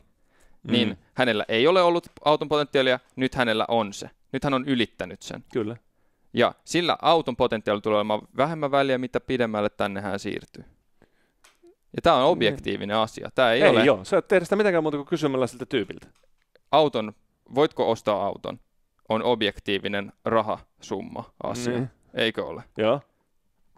[SPEAKER 2] mm. niin mm. hänellä ei ole ollut auton potentiaalia, nyt hänellä on se. Nyt hän on ylittänyt sen. Kyllä. Ja sillä auton potentiaali tulee olemaan vähemmän väliä, mitä pidemmälle tänne hän siirtyy. Ja tämä on niin. objektiivinen ne. asia. Tämä ei, ei ole... joo,
[SPEAKER 1] sä et tehdä sitä mitenkään muuta kuin kysymällä siltä tyypiltä.
[SPEAKER 2] Auton, voitko ostaa auton, on objektiivinen rahasumma asia, mm. eikö ole? Joo.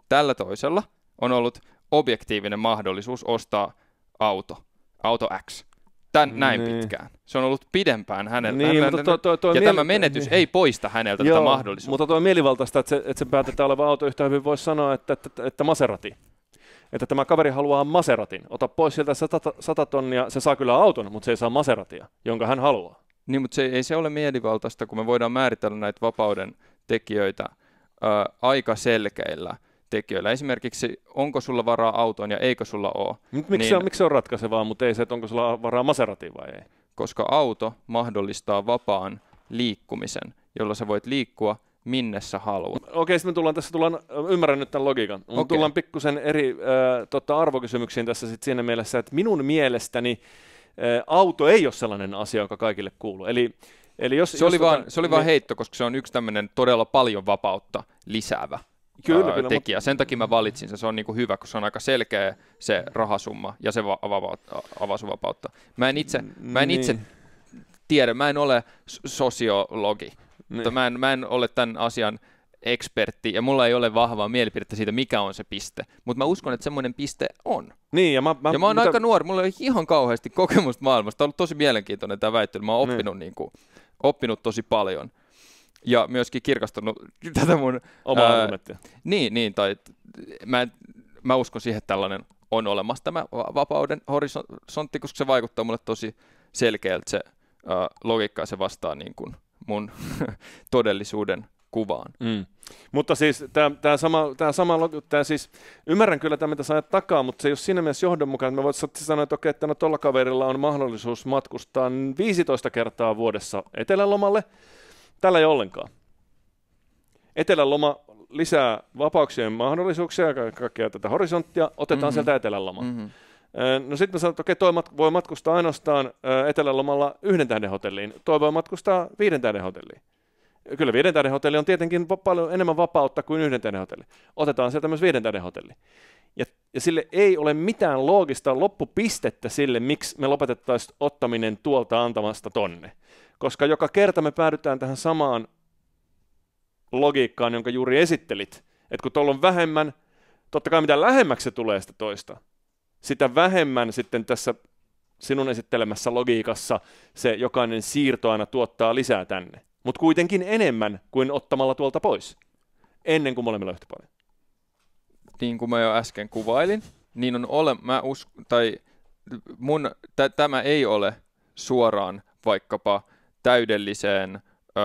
[SPEAKER 2] Tällä toisella on ollut objektiivinen mahdollisuus ostaa auto, auto X tän, mm, näin niin. pitkään. Se on ollut
[SPEAKER 1] pidempään hänellä. Niin, hänellä mutta toi, toi, toi ja miel... tämä menetys niin. ei poista
[SPEAKER 2] häneltä Joo, tätä mahdollisuutta.
[SPEAKER 1] Mutta tuo on mielivaltaista, että se, että se päätetään olevan auto yhtä hyvin voisi sanoa, että, että, että Maserati. Että tämä kaveri haluaa Maseratin. Ota pois sieltä 100, 100 tonnia, se saa kyllä auton, mutta se ei saa Maseratia, jonka hän haluaa.
[SPEAKER 2] Niin, mutta se, ei se ole mielivaltaista, kun me voidaan määritellä näitä vapauden tekijöitä ö, aika selkeillä – tekijöillä. Esimerkiksi, onko sulla varaa autoon ja eikö sulla ole. Miksi, niin, se on,
[SPEAKER 1] miksi se on ratkaisevaa, mutta ei se, että onko sulla varaa Maseratiin
[SPEAKER 2] vai ei? Koska auto mahdollistaa vapaan liikkumisen, jolla sä voit liikkua minne sä haluat.
[SPEAKER 1] Okei, okay, sitten me tullaan tässä, tullaan, ymmärrän nyt tämän logiikan, mutta okay. tullaan pikkusen eri äh, totta, arvokysymyksiin tässä sit siinä mielessä, että minun mielestäni äh, auto ei ole sellainen asia, joka kaikille kuuluu. Eli Eli jos, se, jos oli tota, vaan, se oli niin, vaan heitto, koska se on yksi tämmöinen todella paljon vapautta
[SPEAKER 2] lisäävä kyllä, ää, kyllä, tekijä. Mutta... Sen takia mä valitsin sen, se on niin kuin hyvä, koska se on aika selkeä se rahasumma ja se avausvapautta. Mä en itse, mä en niin. itse tiedä, mä en ole sosiologi, niin. mä, en, mä en ole tämän asian ekspertti ja mulla ei ole vahvaa mielipidettä siitä, mikä on se piste, mutta mä uskon, että semmoinen piste on. Niin, ja, mä, mä, ja mä oon mitä... aika nuori, mulla ei ihan kauheasti kokemusta maailmasta, on ollut tosi mielenkiintoinen tämä väittely, mä oon niin. oppinut, niin. Niin kuin, oppinut tosi paljon ja myöskin kirkastunut tätä mun... Omaa ää, argumenttia. Niin, niin, tai mä, mä uskon siihen, että tällainen on olemassa tämä vapauden horisontti, koska se vaikuttaa mulle tosi selkeältä se ää,
[SPEAKER 1] logiikka, se vastaa niin kuin mun todellisuuden kuvaan. Mm. Mutta siis tämä sama, tää sama tää siis, ymmärrän kyllä tämä, mitä sä takaa, mutta se ei ole siinä mielessä johdonmukainen, että me voit sanoa, että okei, että no tuolla kaverilla on mahdollisuus matkustaa 15 kertaa vuodessa etelälomalle, Tällä ei ollenkaan. Etelän loma lisää vapauksien mahdollisuuksia ja kaikkea tätä horisonttia, otetaan mm-hmm. sieltä etelän loma. Mm-hmm. No sitten sanoin, että okei, toi mat- voi matkustaa ainoastaan etelän lomalla yhden tähden hotelliin, toi voi matkustaa viiden tähden hotelliin. Kyllä viiden tähden hotelli on tietenkin paljon enemmän vapautta kuin yhden tähden hotelli. Otetaan sieltä myös viiden tähden hotelli. Ja, ja sille ei ole mitään loogista loppupistettä sille, miksi me lopetettaisiin ottaminen tuolta antamasta tonne koska joka kerta me päädytään tähän samaan logiikkaan, jonka juuri esittelit, että kun tuolla on vähemmän, totta kai mitä lähemmäksi se tulee sitä toista, sitä vähemmän sitten tässä sinun esittelemässä logiikassa se jokainen siirto aina tuottaa lisää tänne, mutta kuitenkin enemmän kuin ottamalla tuolta pois, ennen kuin molemmilla yhtä paljon. Niin kuin mä jo äsken kuvailin, niin on ole,
[SPEAKER 2] mä usk- tai mun, t- tämä ei ole suoraan vaikkapa täydelliseen ö,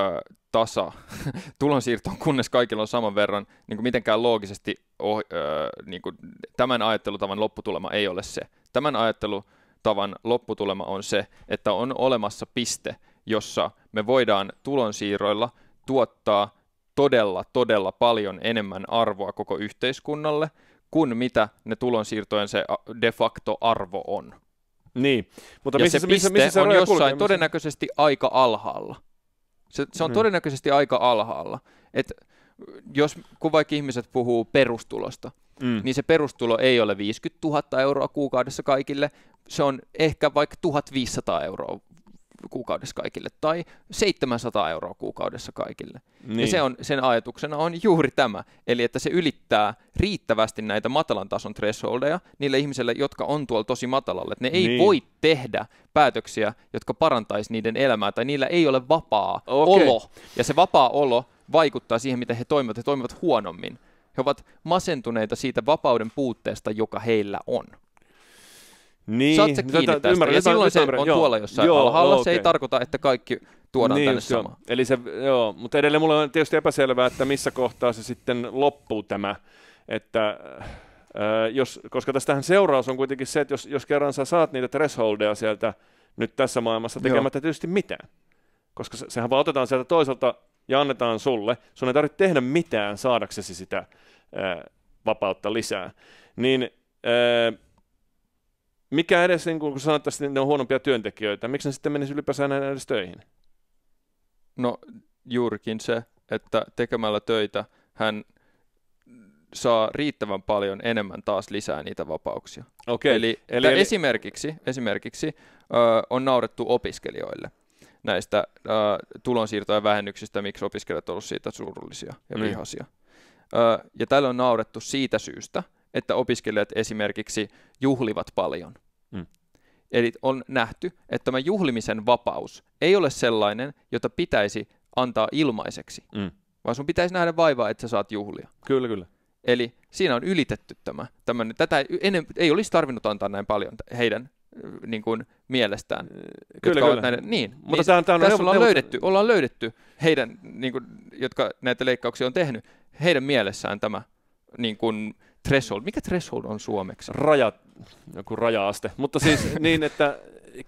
[SPEAKER 2] tasa tulonsiirtoon, kunnes kaikilla on saman verran, niin kuin mitenkään loogisesti oh, ö, niin kuin tämän ajattelutavan lopputulema ei ole se. Tämän ajattelutavan lopputulema on se, että on olemassa piste, jossa me voidaan tulonsiirroilla tuottaa todella, todella paljon enemmän arvoa koko yhteiskunnalle, kuin mitä ne tulonsiirtojen se de facto arvo on. Niin, mutta ja missä, se missä, missä se on jossain kulkee, todennäköisesti missä... aika alhaalla. Se, se on hmm. todennäköisesti aika alhaalla. Et jos, kun vaikka ihmiset puhuu perustulosta, hmm. niin se perustulo ei ole 50 000 euroa kuukaudessa kaikille, se on ehkä vaikka 1500 euroa kuukaudessa kaikille tai 700 euroa kuukaudessa kaikille. Niin. Ja se on, sen ajatuksena on juuri tämä, eli että se ylittää riittävästi näitä matalan tason thresholdeja niille ihmisille, jotka on tuolla tosi matalalla. Että ne ei niin. voi tehdä päätöksiä, jotka parantaisi niiden elämää tai niillä ei ole vapaa okay. olo. Ja se vapaa olo vaikuttaa siihen, miten he toimivat. He toimivat huonommin. He ovat masentuneita siitä vapauden puutteesta, joka heillä on.
[SPEAKER 1] Niin. Saat sä kiinni tätä, tästä. Ymmärrän, ja silloin se on joo, tuolla jossain joo, alhaalla. Okay. Se ei tarkoita, että kaikki tuodaan niin, tänne samaan. Eli se, joo, mutta edelleen mulle on tietysti epäselvää, että missä kohtaa se sitten loppuu tämä, että äh, jos, koska tästähän seuraus on kuitenkin se, että jos, jos kerran sä saat niitä thresholdeja sieltä nyt tässä maailmassa tekemättä joo. tietysti mitään, koska se, sehän vaan otetaan sieltä toiselta ja annetaan sulle, sun ei tarvitse tehdä mitään saadaksesi sitä ää, äh, vapautta lisää, niin äh, mikä edes, niin kun sanottaisiin, että ne on huonompia työntekijöitä, miksi ne sitten menisi ylipäänsä aina edes töihin? No juurikin se, että tekemällä töitä
[SPEAKER 2] hän saa riittävän paljon enemmän taas lisää niitä vapauksia. Okay. Eli, eli, eli... esimerkiksi, esimerkiksi ö, on naurettu opiskelijoille näistä ö, tulonsiirtojen vähennyksistä, miksi opiskelijat ovat olleet siitä surullisia ja mm. vihaisia. Mm. Ö, ja tällä on naurettu siitä syystä, että opiskelijat esimerkiksi juhlivat paljon. Mm. Eli on nähty, että tämä juhlimisen vapaus ei ole sellainen, jota pitäisi antaa ilmaiseksi, mm. vaan sun pitäisi nähdä vaivaa, että sä saat juhlia. Kyllä, kyllä. Eli siinä on ylitetty tämä. Tämmönen, tätä ennen, ei olisi tarvinnut antaa näin paljon heidän äh, niin kuin, mielestään. Äh, kyllä, kyllä. Näiden, niin, Mutta niin, tämän, tämän tässä on ollaan, löydetty, ollaan löydetty heidän, niin kuin, jotka näitä leikkauksia on tehnyt, heidän mielessään tämä niin kuin, Threshold. Mikä threshold on suomeksi? Raja,
[SPEAKER 1] joku raja-aste. Mutta siis niin, että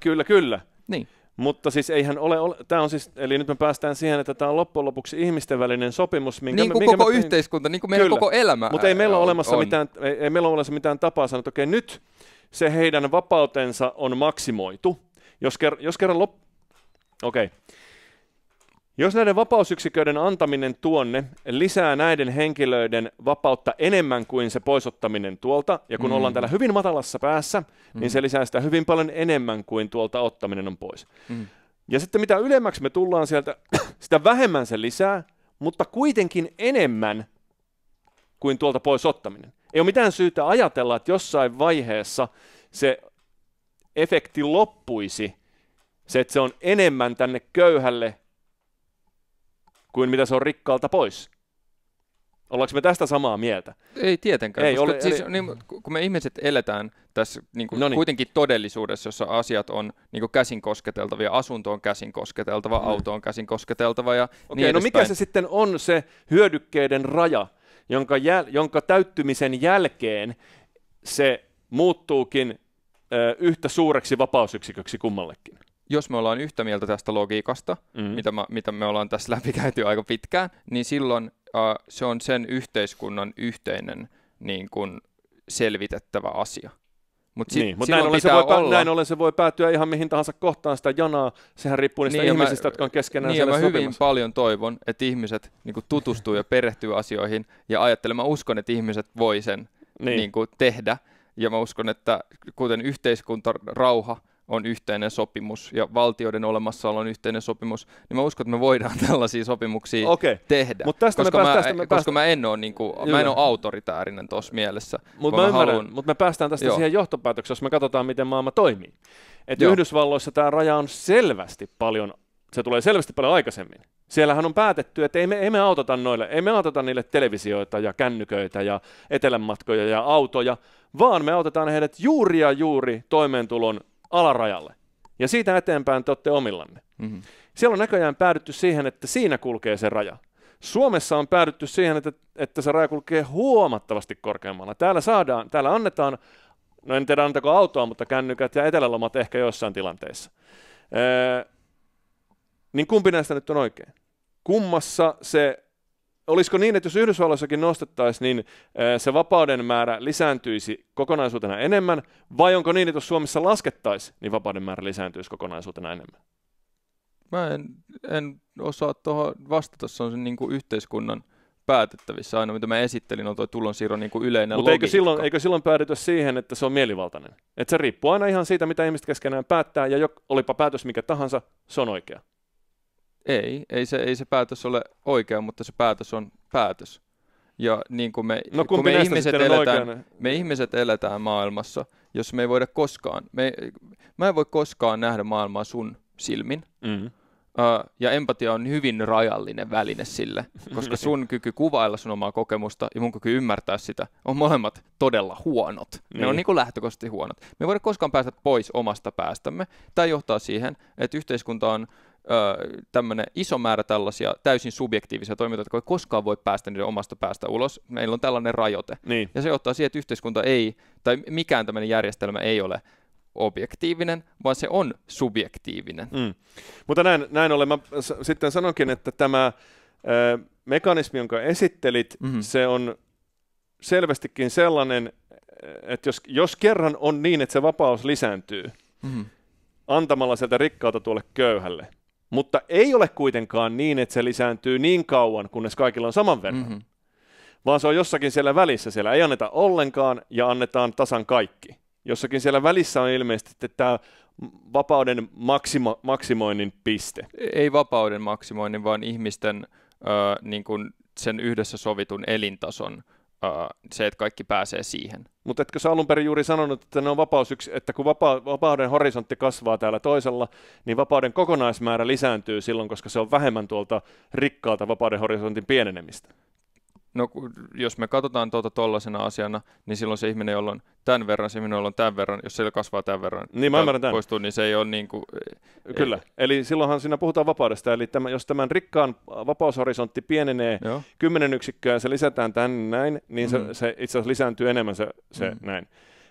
[SPEAKER 1] kyllä, kyllä. Niin. Mutta siis eihän ole, ole tämä on siis, eli nyt me päästään siihen, että tämä on loppujen lopuksi ihmisten välinen sopimus. Minkä niin kuin me, minkä koko me, yhteiskunta, niin kuin meidän kyllä. koko elämä. Mutta ei meillä äh, ole olemassa, on. mitään, ei, ei meillä ole olemassa mitään tapaa sanoa, että okei okay, nyt se heidän vapautensa on maksimoitu. Jos, ker, jos kerran lop... Okei. Okay jos näiden vapausyksiköiden antaminen tuonne lisää näiden henkilöiden vapautta enemmän kuin se poisottaminen tuolta, ja kun mm. ollaan täällä hyvin matalassa päässä, niin mm. niin se lisää sitä hyvin paljon enemmän kuin tuolta ottaminen on pois. Mm. Ja sitten mitä ylemmäksi me tullaan sieltä, sitä vähemmän se lisää, mutta kuitenkin enemmän kuin tuolta pois ottaminen. Ei ole mitään syytä ajatella, että jossain vaiheessa se efekti loppuisi, se, että se on enemmän tänne köyhälle kuin mitä se on rikkaalta pois. Ollaanko me tästä samaa mieltä? Ei tietenkään, ei, koska ole, siis, eli... niin, kun me ihmiset eletään tässä
[SPEAKER 2] niinku no niin kuin kuitenkin todellisuudessa, jossa asiat on niin kuin käsin kosketeltavia, asunto on käsin
[SPEAKER 1] kosketeltava, mm. auto on käsin kosketeltava ja okay, niin no mikä se sitten on se hyödykkeiden raja, jonka, jäl, jonka täyttymisen jälkeen se muuttuukin ö, yhtä suureksi vapausyksiköksi kummallekin? jos me ollaan yhtä mieltä tästä
[SPEAKER 2] logiikasta, mm. mitä, mä, mitä me ollaan tässä läpikäyty aika pitkään, niin silloin äh, se on sen yhteiskunnan yhteinen niin kun, selvitettävä asia. Mut sit, niin, mutta näin, ollen se voi, olla... näin
[SPEAKER 1] ollen se voi päätyä ihan mihin tahansa kohtaan sitä janaa. Sehän riippuu niistä niin, ihmisistä, mä, jotka on keskenään niin, mä hyvin sopimassa.
[SPEAKER 2] paljon toivon, että ihmiset niin kuin, tutustuu ja perehtyy asioihin ja ajattelen, mä uskon, että ihmiset voi sen niin. Niin kuin, tehdä. Ja mä uskon, että kuten yhteiskuntarauha, on yhteinen sopimus ja valtioiden olemassaolo on yhteinen sopimus, niin mä uskon, että me voidaan tällaisia sopimuksia okay. tehdä. Mut tästä koska, me päästään, mä, tästä me koska mä en ole, niin kuin, mä en ole niinku- autoritäärinen tuossa mielessä.
[SPEAKER 1] Mutta haluan... Mut me päästään tästä Joo. siihen johtopäätökseen, jos me katsotaan, miten maailma toimii. Että Yhdysvalloissa tämä raja on selvästi paljon se tulee selvästi paljon aikaisemmin. Siellähän on päätetty, että ei me, ei me autota noille, ei me autota niille televisioita ja kännyköitä ja etelänmatkoja ja autoja, vaan me autetaan heidät juuri ja juuri toimeentulon alarajalle. Ja siitä eteenpäin te olette omillanne. Mm-hmm. Siellä on näköjään päädytty siihen, että siinä kulkee se raja. Suomessa on päädytty siihen, että, että se raja kulkee huomattavasti korkeammalla. Täällä saadaan, täällä annetaan, no en tiedä antako autoa, mutta kännykät ja etelälomat ehkä jossain tilanteessa. Ee, niin kumpi näistä nyt on oikein? Kummassa se olisiko niin, että jos Yhdysvalloissakin nostettaisiin, niin se vapauden määrä lisääntyisi kokonaisuutena enemmän, vai onko niin, että jos Suomessa laskettaisiin, niin vapauden määrä lisääntyisi kokonaisuutena enemmän? Mä en, en osaa tuohon
[SPEAKER 2] vastata, se on sen niin kuin yhteiskunnan
[SPEAKER 1] päätettävissä. Aina mitä mä esittelin on tuo tulonsiirron niin kuin yleinen Mutta eikö silloin, eikö silloin päädytä siihen, että se on mielivaltainen? Että se riippuu aina ihan siitä, mitä ihmiset keskenään päättää, ja jo, olipa päätös mikä tahansa, se on oikea. Ei, ei se, ei se päätös ole oikea, mutta se päätös on päätös.
[SPEAKER 2] Ja niin kuin me, no, kun me, ihmiset eletään, me ihmiset eletään maailmassa, jos me ei voida koskaan, me, mä en voi koskaan nähdä maailmaa sun silmin. Mm-hmm. Uh, ja empatia on hyvin rajallinen väline sille, koska sun kyky kuvailla sun omaa kokemusta ja mun kyky ymmärtää sitä on molemmat todella huonot. Niin. Ne on niin kuin niinku lähtökohtaisesti huonot. Me ei voida koskaan päästä pois omasta päästämme. Tämä johtaa siihen, että yhteiskunta on tämmöinen iso määrä tällaisia täysin subjektiivisia toimintoja, jotka ei koskaan voi päästä niiden omasta päästä ulos. Meillä on tällainen rajoite. Niin. Ja se ottaa siihen, että yhteiskunta ei, tai mikään tämmöinen järjestelmä
[SPEAKER 1] ei ole objektiivinen, vaan se on subjektiivinen. Mm. Mutta näin, näin ollen mä s- sitten sanonkin, että tämä ö, mekanismi, jonka esittelit, mm-hmm. se on selvästikin sellainen, että jos, jos kerran on niin, että se vapaus lisääntyy, mm-hmm. antamalla sieltä rikkautta tuolle köyhälle, mutta ei ole kuitenkaan niin, että se lisääntyy niin kauan, kunnes kaikilla on saman verran, mm-hmm. vaan se on jossakin siellä välissä. Siellä ei anneta ollenkaan ja annetaan tasan kaikki. Jossakin siellä välissä on ilmeisesti tämä vapauden maksimo- maksimoinnin piste.
[SPEAKER 2] Ei vapauden maksimoinnin, vaan ihmisten ö, niin kuin sen yhdessä sovitun elintason se, että kaikki pääsee siihen.
[SPEAKER 1] Mutta etkö sä alun perin juuri sanonut, että ne on vapaus yksi, että kun vapa- vapauden horisontti kasvaa täällä toisella, niin vapauden kokonaismäärä lisääntyy silloin, koska se on vähemmän tuolta rikkaalta vapauden horisontin pienenemistä? no
[SPEAKER 2] jos me katsotaan tuota tollaisena asiana, niin silloin se ihminen, jolla on tämän verran, se ihminen, jolla on tämän verran, jos se kasvaa tämän verran, niin, mä tämän. poistuu, niin se ei ole niin kuin... Eh, Kyllä, ei.
[SPEAKER 1] Eh. eli silloinhan siinä puhutaan vapaudesta, eli tämän, jos tämän rikkaan vapaushorisontti pienenee Joo. kymmenen yksikköä ja se lisätään tänne näin, niin mm-hmm. se, se itse asiassa lisääntyy enemmän se, se mm-hmm. näin.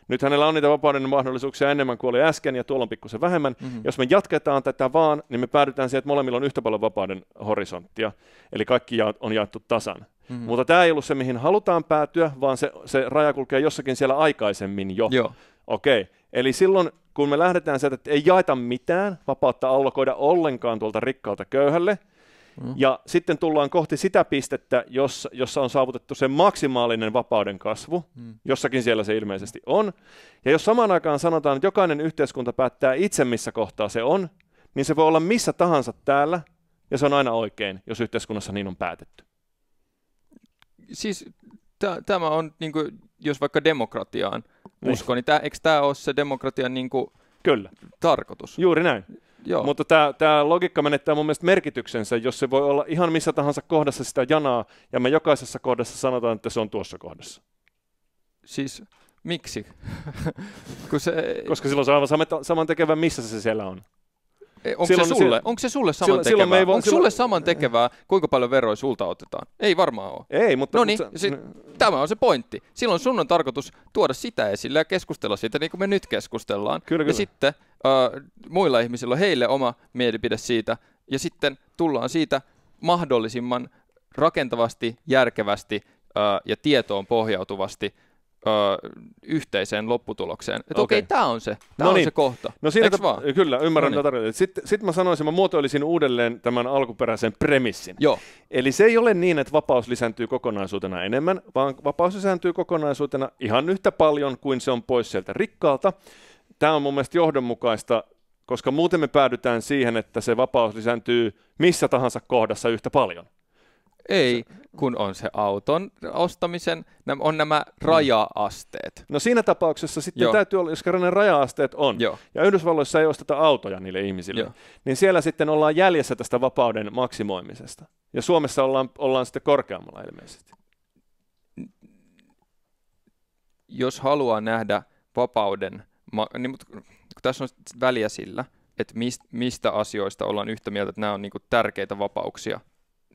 [SPEAKER 1] Nyt hänellä on niitä vapauden mahdollisuuksia enemmän kuin oli äsken, ja tuolla on pikkusen vähemmän. Mm-hmm. Jos me jatketaan tätä vaan, niin me päädytään siihen, että molemmilla on yhtä paljon vapauden horisonttia, eli kaikki on jaettu tasan. Mm-hmm. Mutta tämä ei ollut se, mihin halutaan päätyä, vaan se, se raja kulkee jossakin siellä aikaisemmin jo. Joo. Okei, eli silloin kun me lähdetään sieltä, että ei jaeta mitään, vapautta allokoida ollenkaan tuolta rikkaalta köyhälle, mm. ja sitten tullaan kohti sitä pistettä, jossa, jossa on saavutettu se maksimaalinen vapauden kasvu, mm. jossakin siellä se ilmeisesti on, ja jos samaan aikaan sanotaan, että jokainen yhteiskunta päättää itse, missä kohtaa se on, niin se voi olla missä tahansa täällä, ja se on aina oikein, jos yhteiskunnassa niin on päätetty
[SPEAKER 2] siis tämä on, niin kuin, jos vaikka demokratiaan niin. uskoo, niin tämä, eikö tämä ole se
[SPEAKER 1] demokratian niin kuin, Kyllä. tarkoitus? Juuri näin. Joo. Mutta tämä, tämä logiikka menettää mun mielestä merkityksensä, jos se voi olla ihan missä tahansa kohdassa sitä janaa, ja me jokaisessa kohdassa sanotaan, että se on tuossa kohdassa. Siis miksi? se... Koska silloin se on aivan saman tekevä, missä se siellä on. Eh, onko silloin, se, sulle, onko se sulle saman
[SPEAKER 2] silloin, tekevää? Silloin onko silloin... sulle saman tekevää, kuinka paljon veroja sulta otetaan? Ei varmaan ole. Ei, mutta... No niin, mutta... Sit, tämä on se pointti. Silloin sun on tarkoitus tuoda sitä esille ja keskustella siitä, niin kuin me nyt keskustellaan. Kyllä, kyllä. Ja sitten uh, muilla ihmisillä on heille oma mielipide siitä, ja sitten tullaan siitä mahdollisimman rakentavasti, järkevästi uh, ja tietoon pohjautuvasti – ö, yhteiseen lopputulokseen. Että okei, okay. okay, tämä
[SPEAKER 1] on se, tämä no niin. on se kohta. No siinä Eks vaan? Kyllä, ymmärrän no niin. Sitten sit mä sanoisin, mä muotoilisin uudelleen tämän alkuperäisen premissin. Joo. Eli se ei ole niin, että vapaus lisääntyy kokonaisuutena enemmän, vaan vapaus lisääntyy kokonaisuutena ihan yhtä paljon kuin se on pois sieltä rikkaalta. Tämä on mun mielestä johdonmukaista, koska muuten me päädytään siihen, että se vapaus lisääntyy missä tahansa kohdassa yhtä paljon. Ei, kun on se auton
[SPEAKER 2] ostamisen, on nämä mm. raja-asteet.
[SPEAKER 1] No siinä tapauksessa sitten Joo. täytyy olla, jos kerran ne raja-asteet on, Joo. ja Yhdysvalloissa ei osteta autoja niille ihmisille, Joo. niin siellä sitten ollaan jäljessä tästä vapauden maksimoimisesta. Ja Suomessa ollaan, ollaan sitten korkeammalla ilmeisesti. Jos haluaa nähdä vapauden,
[SPEAKER 2] niin, mutta, tässä on väliä sillä, että mistä asioista ollaan yhtä mieltä, että nämä on niin tärkeitä vapauksia –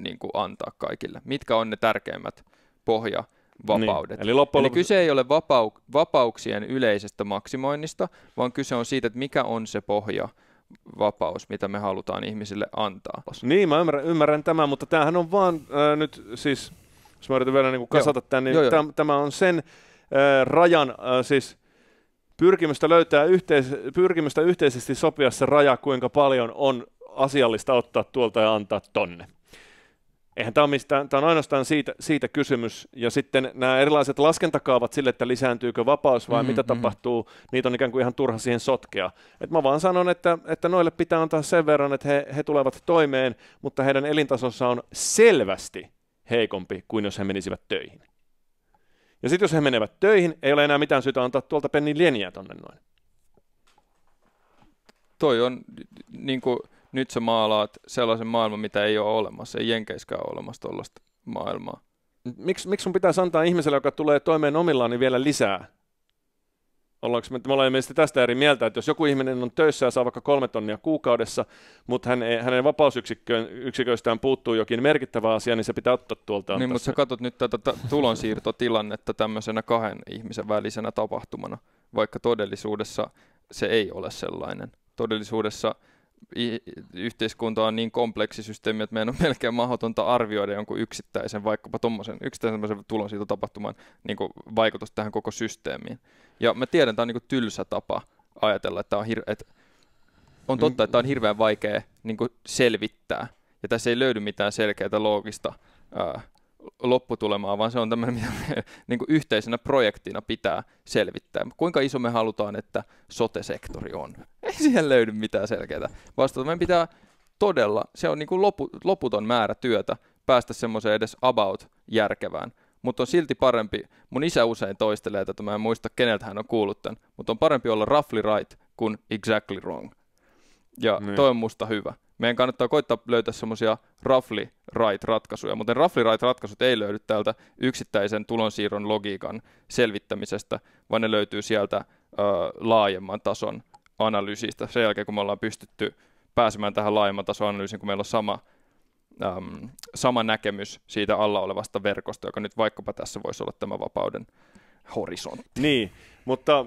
[SPEAKER 2] niin kuin antaa kaikille? Mitkä on ne tärkeimmät pohja
[SPEAKER 3] vapaudet. Niin. Eli, loppujen... Eli kyse
[SPEAKER 2] ei ole vapau- vapauksien yleisestä maksimoinnista, vaan kyse on siitä, että mikä on se pohja vapaus, mitä me halutaan ihmisille
[SPEAKER 1] antaa. Niin, mä ymmärrän, ymmärrän tämän, mutta tämähän on vaan äh, nyt siis, jos mä yritän vielä niinku niin kasata joo. tämän, niin joo, täm, tämä on sen äh, rajan, äh, siis pyrkimystä löytää yhteis- pyrkimystä yhteisesti sopia se raja, kuinka paljon on asiallista ottaa tuolta ja antaa tonne. Eihän tämä, mistään, tämä on ainoastaan siitä, siitä kysymys. Ja sitten nämä erilaiset laskentakaavat sille, että lisääntyykö vapaus vai mm, mitä mm. tapahtuu, niitä on ikään kuin ihan turha siihen sotkea. Et mä vaan sanon, että, että noille pitää antaa sen verran, että he, he tulevat toimeen, mutta heidän elintasossa on selvästi heikompi kuin jos he menisivät töihin. Ja sitten jos he menevät töihin, ei ole enää mitään syytä antaa tuolta pennin lieniä tonne noin. Toi on niin kuin nyt sä maalaat
[SPEAKER 2] sellaisen maailman, mitä ei ole olemassa, ei Jenkeiskään ole olemassa tuollaista maailmaa. Miksi miks sun
[SPEAKER 1] pitää antaa ihmiselle, joka tulee toimeen omillaan, niin vielä lisää? Ollaanko me, me olemme tästä eri mieltä, että jos joku ihminen on töissä ja saa vaikka kolme tonnia kuukaudessa, mutta hän, hänen vapausyksiköistään puuttuu jokin merkittävä asia, niin se pitää ottaa tuolta. Niin, mutta sä katsot nyt tätä
[SPEAKER 2] tulonsiirtotilannetta tämmöisenä kahden ihmisen välisenä tapahtumana, vaikka todellisuudessa se ei ole sellainen. Todellisuudessa – yhteiskunta on niin kompleksi systeemi, että meidän on melkein mahdotonta arvioida jonkun yksittäisen, vaikkapa tuommoisen yksittäisen tulon siitä tapahtuman niin vaikutus tähän koko systeemiin. Ja mä tiedän, että tämä on niin tylsä tapa ajatella, että on, hir- että on totta, mm. että on hirveän vaikea niin selvittää, ja tässä ei löydy mitään selkeää loogista ää, lopputulemaa, vaan se on tämmöinen, mitä me niin kuin yhteisenä projektina pitää selvittää. Kuinka iso me halutaan, että sote-sektori on? Ei siihen löydy mitään selkeää vastata. Meidän pitää todella, se on niin kuin lopu, loputon määrä työtä päästä semmoiseen edes about järkevään mutta on silti parempi, mun isä usein toistelee tätä, mä en muista keneltä hän on kuullut tämän, mutta on parempi olla roughly right kuin exactly wrong. Ja niin. toi on musta hyvä meidän kannattaa koittaa löytää semmoisia roughly right ratkaisuja, mutta roughly right ratkaisut ei löydy täältä yksittäisen tulonsiirron logiikan selvittämisestä, vaan ne löytyy sieltä ö, laajemman tason analyysistä sen jälkeen, kun me ollaan pystytty pääsemään tähän laajemman tason analyysiin, kun meillä on sama, äm, sama näkemys siitä alla olevasta verkosta, joka nyt vaikkapa tässä voisi olla tämä vapauden horisontti.
[SPEAKER 1] Niin, mutta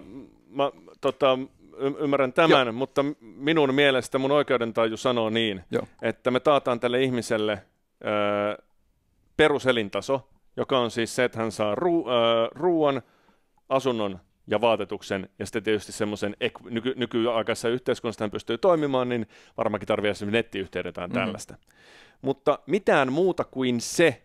[SPEAKER 1] mä, tota, ymmärrän tämän, Joo. mutta minun mielestä mun oikeudentaju sanoo niin, Joo. että me taataan tälle ihmiselle ö, peruselintaso, joka on siis se, että hän saa ruu, ö, ruuan, asunnon ja vaatetuksen, ja sitten tietysti semmoisen ek- nyky- nykyaikaisessa yhteiskunnassa hän pystyy toimimaan, niin varmaankin tarvitsee esimerkiksi nettiyhteyden tai mm-hmm. tällaista. Mm-hmm. Mutta mitään muuta kuin se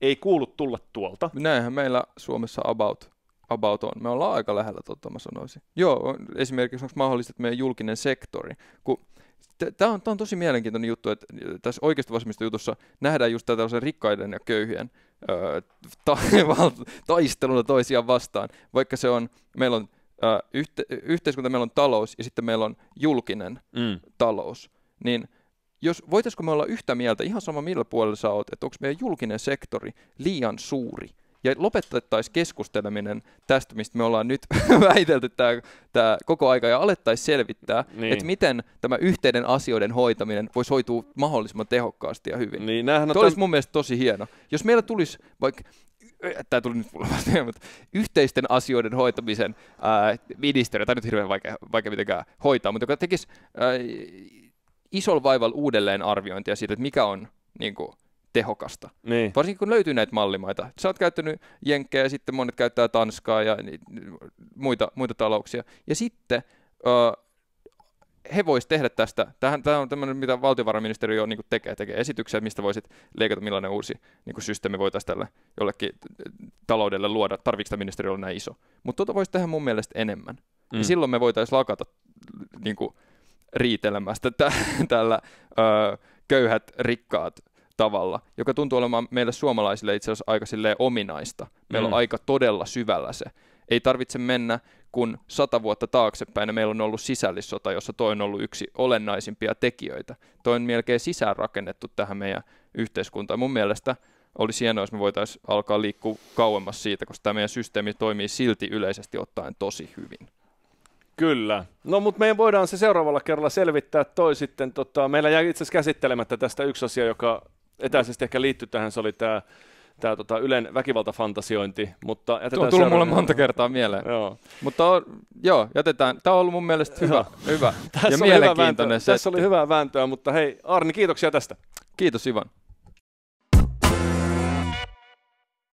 [SPEAKER 1] ei kuulu tulla tuolta.
[SPEAKER 2] Näinhän meillä Suomessa about about on? Me ollaan aika lähellä totta, mä sanoisin. Joo, esimerkiksi onko mahdollista, että meidän julkinen sektori, kun Tämä on, on tosi mielenkiintoinen juttu, että tässä oikeasta vasemmista jutussa nähdään just tällaisen rikkaiden ja köyhien öö, ta- taisteluna toisiaan vastaan, vaikka se on, meillä on öö, yhte- yhteiskunta, meillä on talous ja sitten meillä on julkinen mm. talous, niin jos voitaisiko me olla yhtä mieltä, ihan sama millä puolella sä oot, että onko meidän julkinen sektori liian suuri – ja lopettaisiin keskusteleminen tästä, mistä me ollaan nyt väitelty tämä, tämä koko aika, ja alettaisiin selvittää, niin. että miten tämä yhteinen asioiden hoitaminen voisi hoitua mahdollisimman tehokkaasti ja hyvin. Niin, Tämä tämän... olisi mun mielestä tosi hieno. Jos meillä tulisi vaikka äh, tämä tuli nyt mulle vasta, mutta yhteisten asioiden hoitamisen ää, äh, ministeriö, tämä nyt hirveän vaikea, vaikea mitenkään hoitaa, mutta joka tekisi ää, äh, isolla vaivalla uudelleen arviointia siitä, että mikä on niin kuin, tehokasta. Niin. Varsinkin kun löytyy näitä mallimaita. Sä oot käyttänyt jenkkejä ja sitten monet käyttää Tanskaa ja muita, muita talouksia. Ja sitten ö, he voisivat tehdä tästä, tämähän, tämä on tämmöinen, mitä valtiovarainministeriö on, niin tekee, tekee esityksiä, mistä voisit leikata, millainen uusi niin kuin systeemi voitaisiin tälle jollekin taloudelle luoda, tarviiko tämä ministeriö olla näin iso. Mutta tuota voisi tehdä mun mielestä enemmän. Mm. Ja silloin me voitaisiin lakata niin kuin, riitelemästä tällä ö, köyhät rikkaat tavalla, joka tuntuu olemaan meille suomalaisille itse asiassa aika ominaista. Meillä mm. on aika todella syvällä se. Ei tarvitse mennä kun sata vuotta taaksepäin ja meillä on ollut sisällissota, jossa toi on ollut yksi olennaisimpia tekijöitä. Toi on melkein sisäänrakennettu tähän meidän yhteiskuntaan. Mun mielestä olisi hienoa, jos me voitaisiin alkaa liikkua kauemmas siitä, koska tämä meidän systeemi toimii silti yleisesti ottaen tosi hyvin.
[SPEAKER 1] Kyllä. No mutta meidän voidaan se seuraavalla kerralla selvittää toi sitten. Tota, meillä jäi itse asiassa käsittelemättä tästä yksi asia, joka etäisesti ehkä liittyy tähän, se oli tämä tämä tota Ylen väkivaltafantasiointi, mutta jätetään Tuo on tullut seuraava... mulle monta kertaa mieleen. Joo. Mutta on, joo, jätetään. Tämä on ollut mun mielestä hyvä, hyvä. Tässä ja mielenkiintoinen hyvä Tässä oli hyvää vääntöä, mutta hei Arni, kiitoksia tästä. Kiitos Ivan.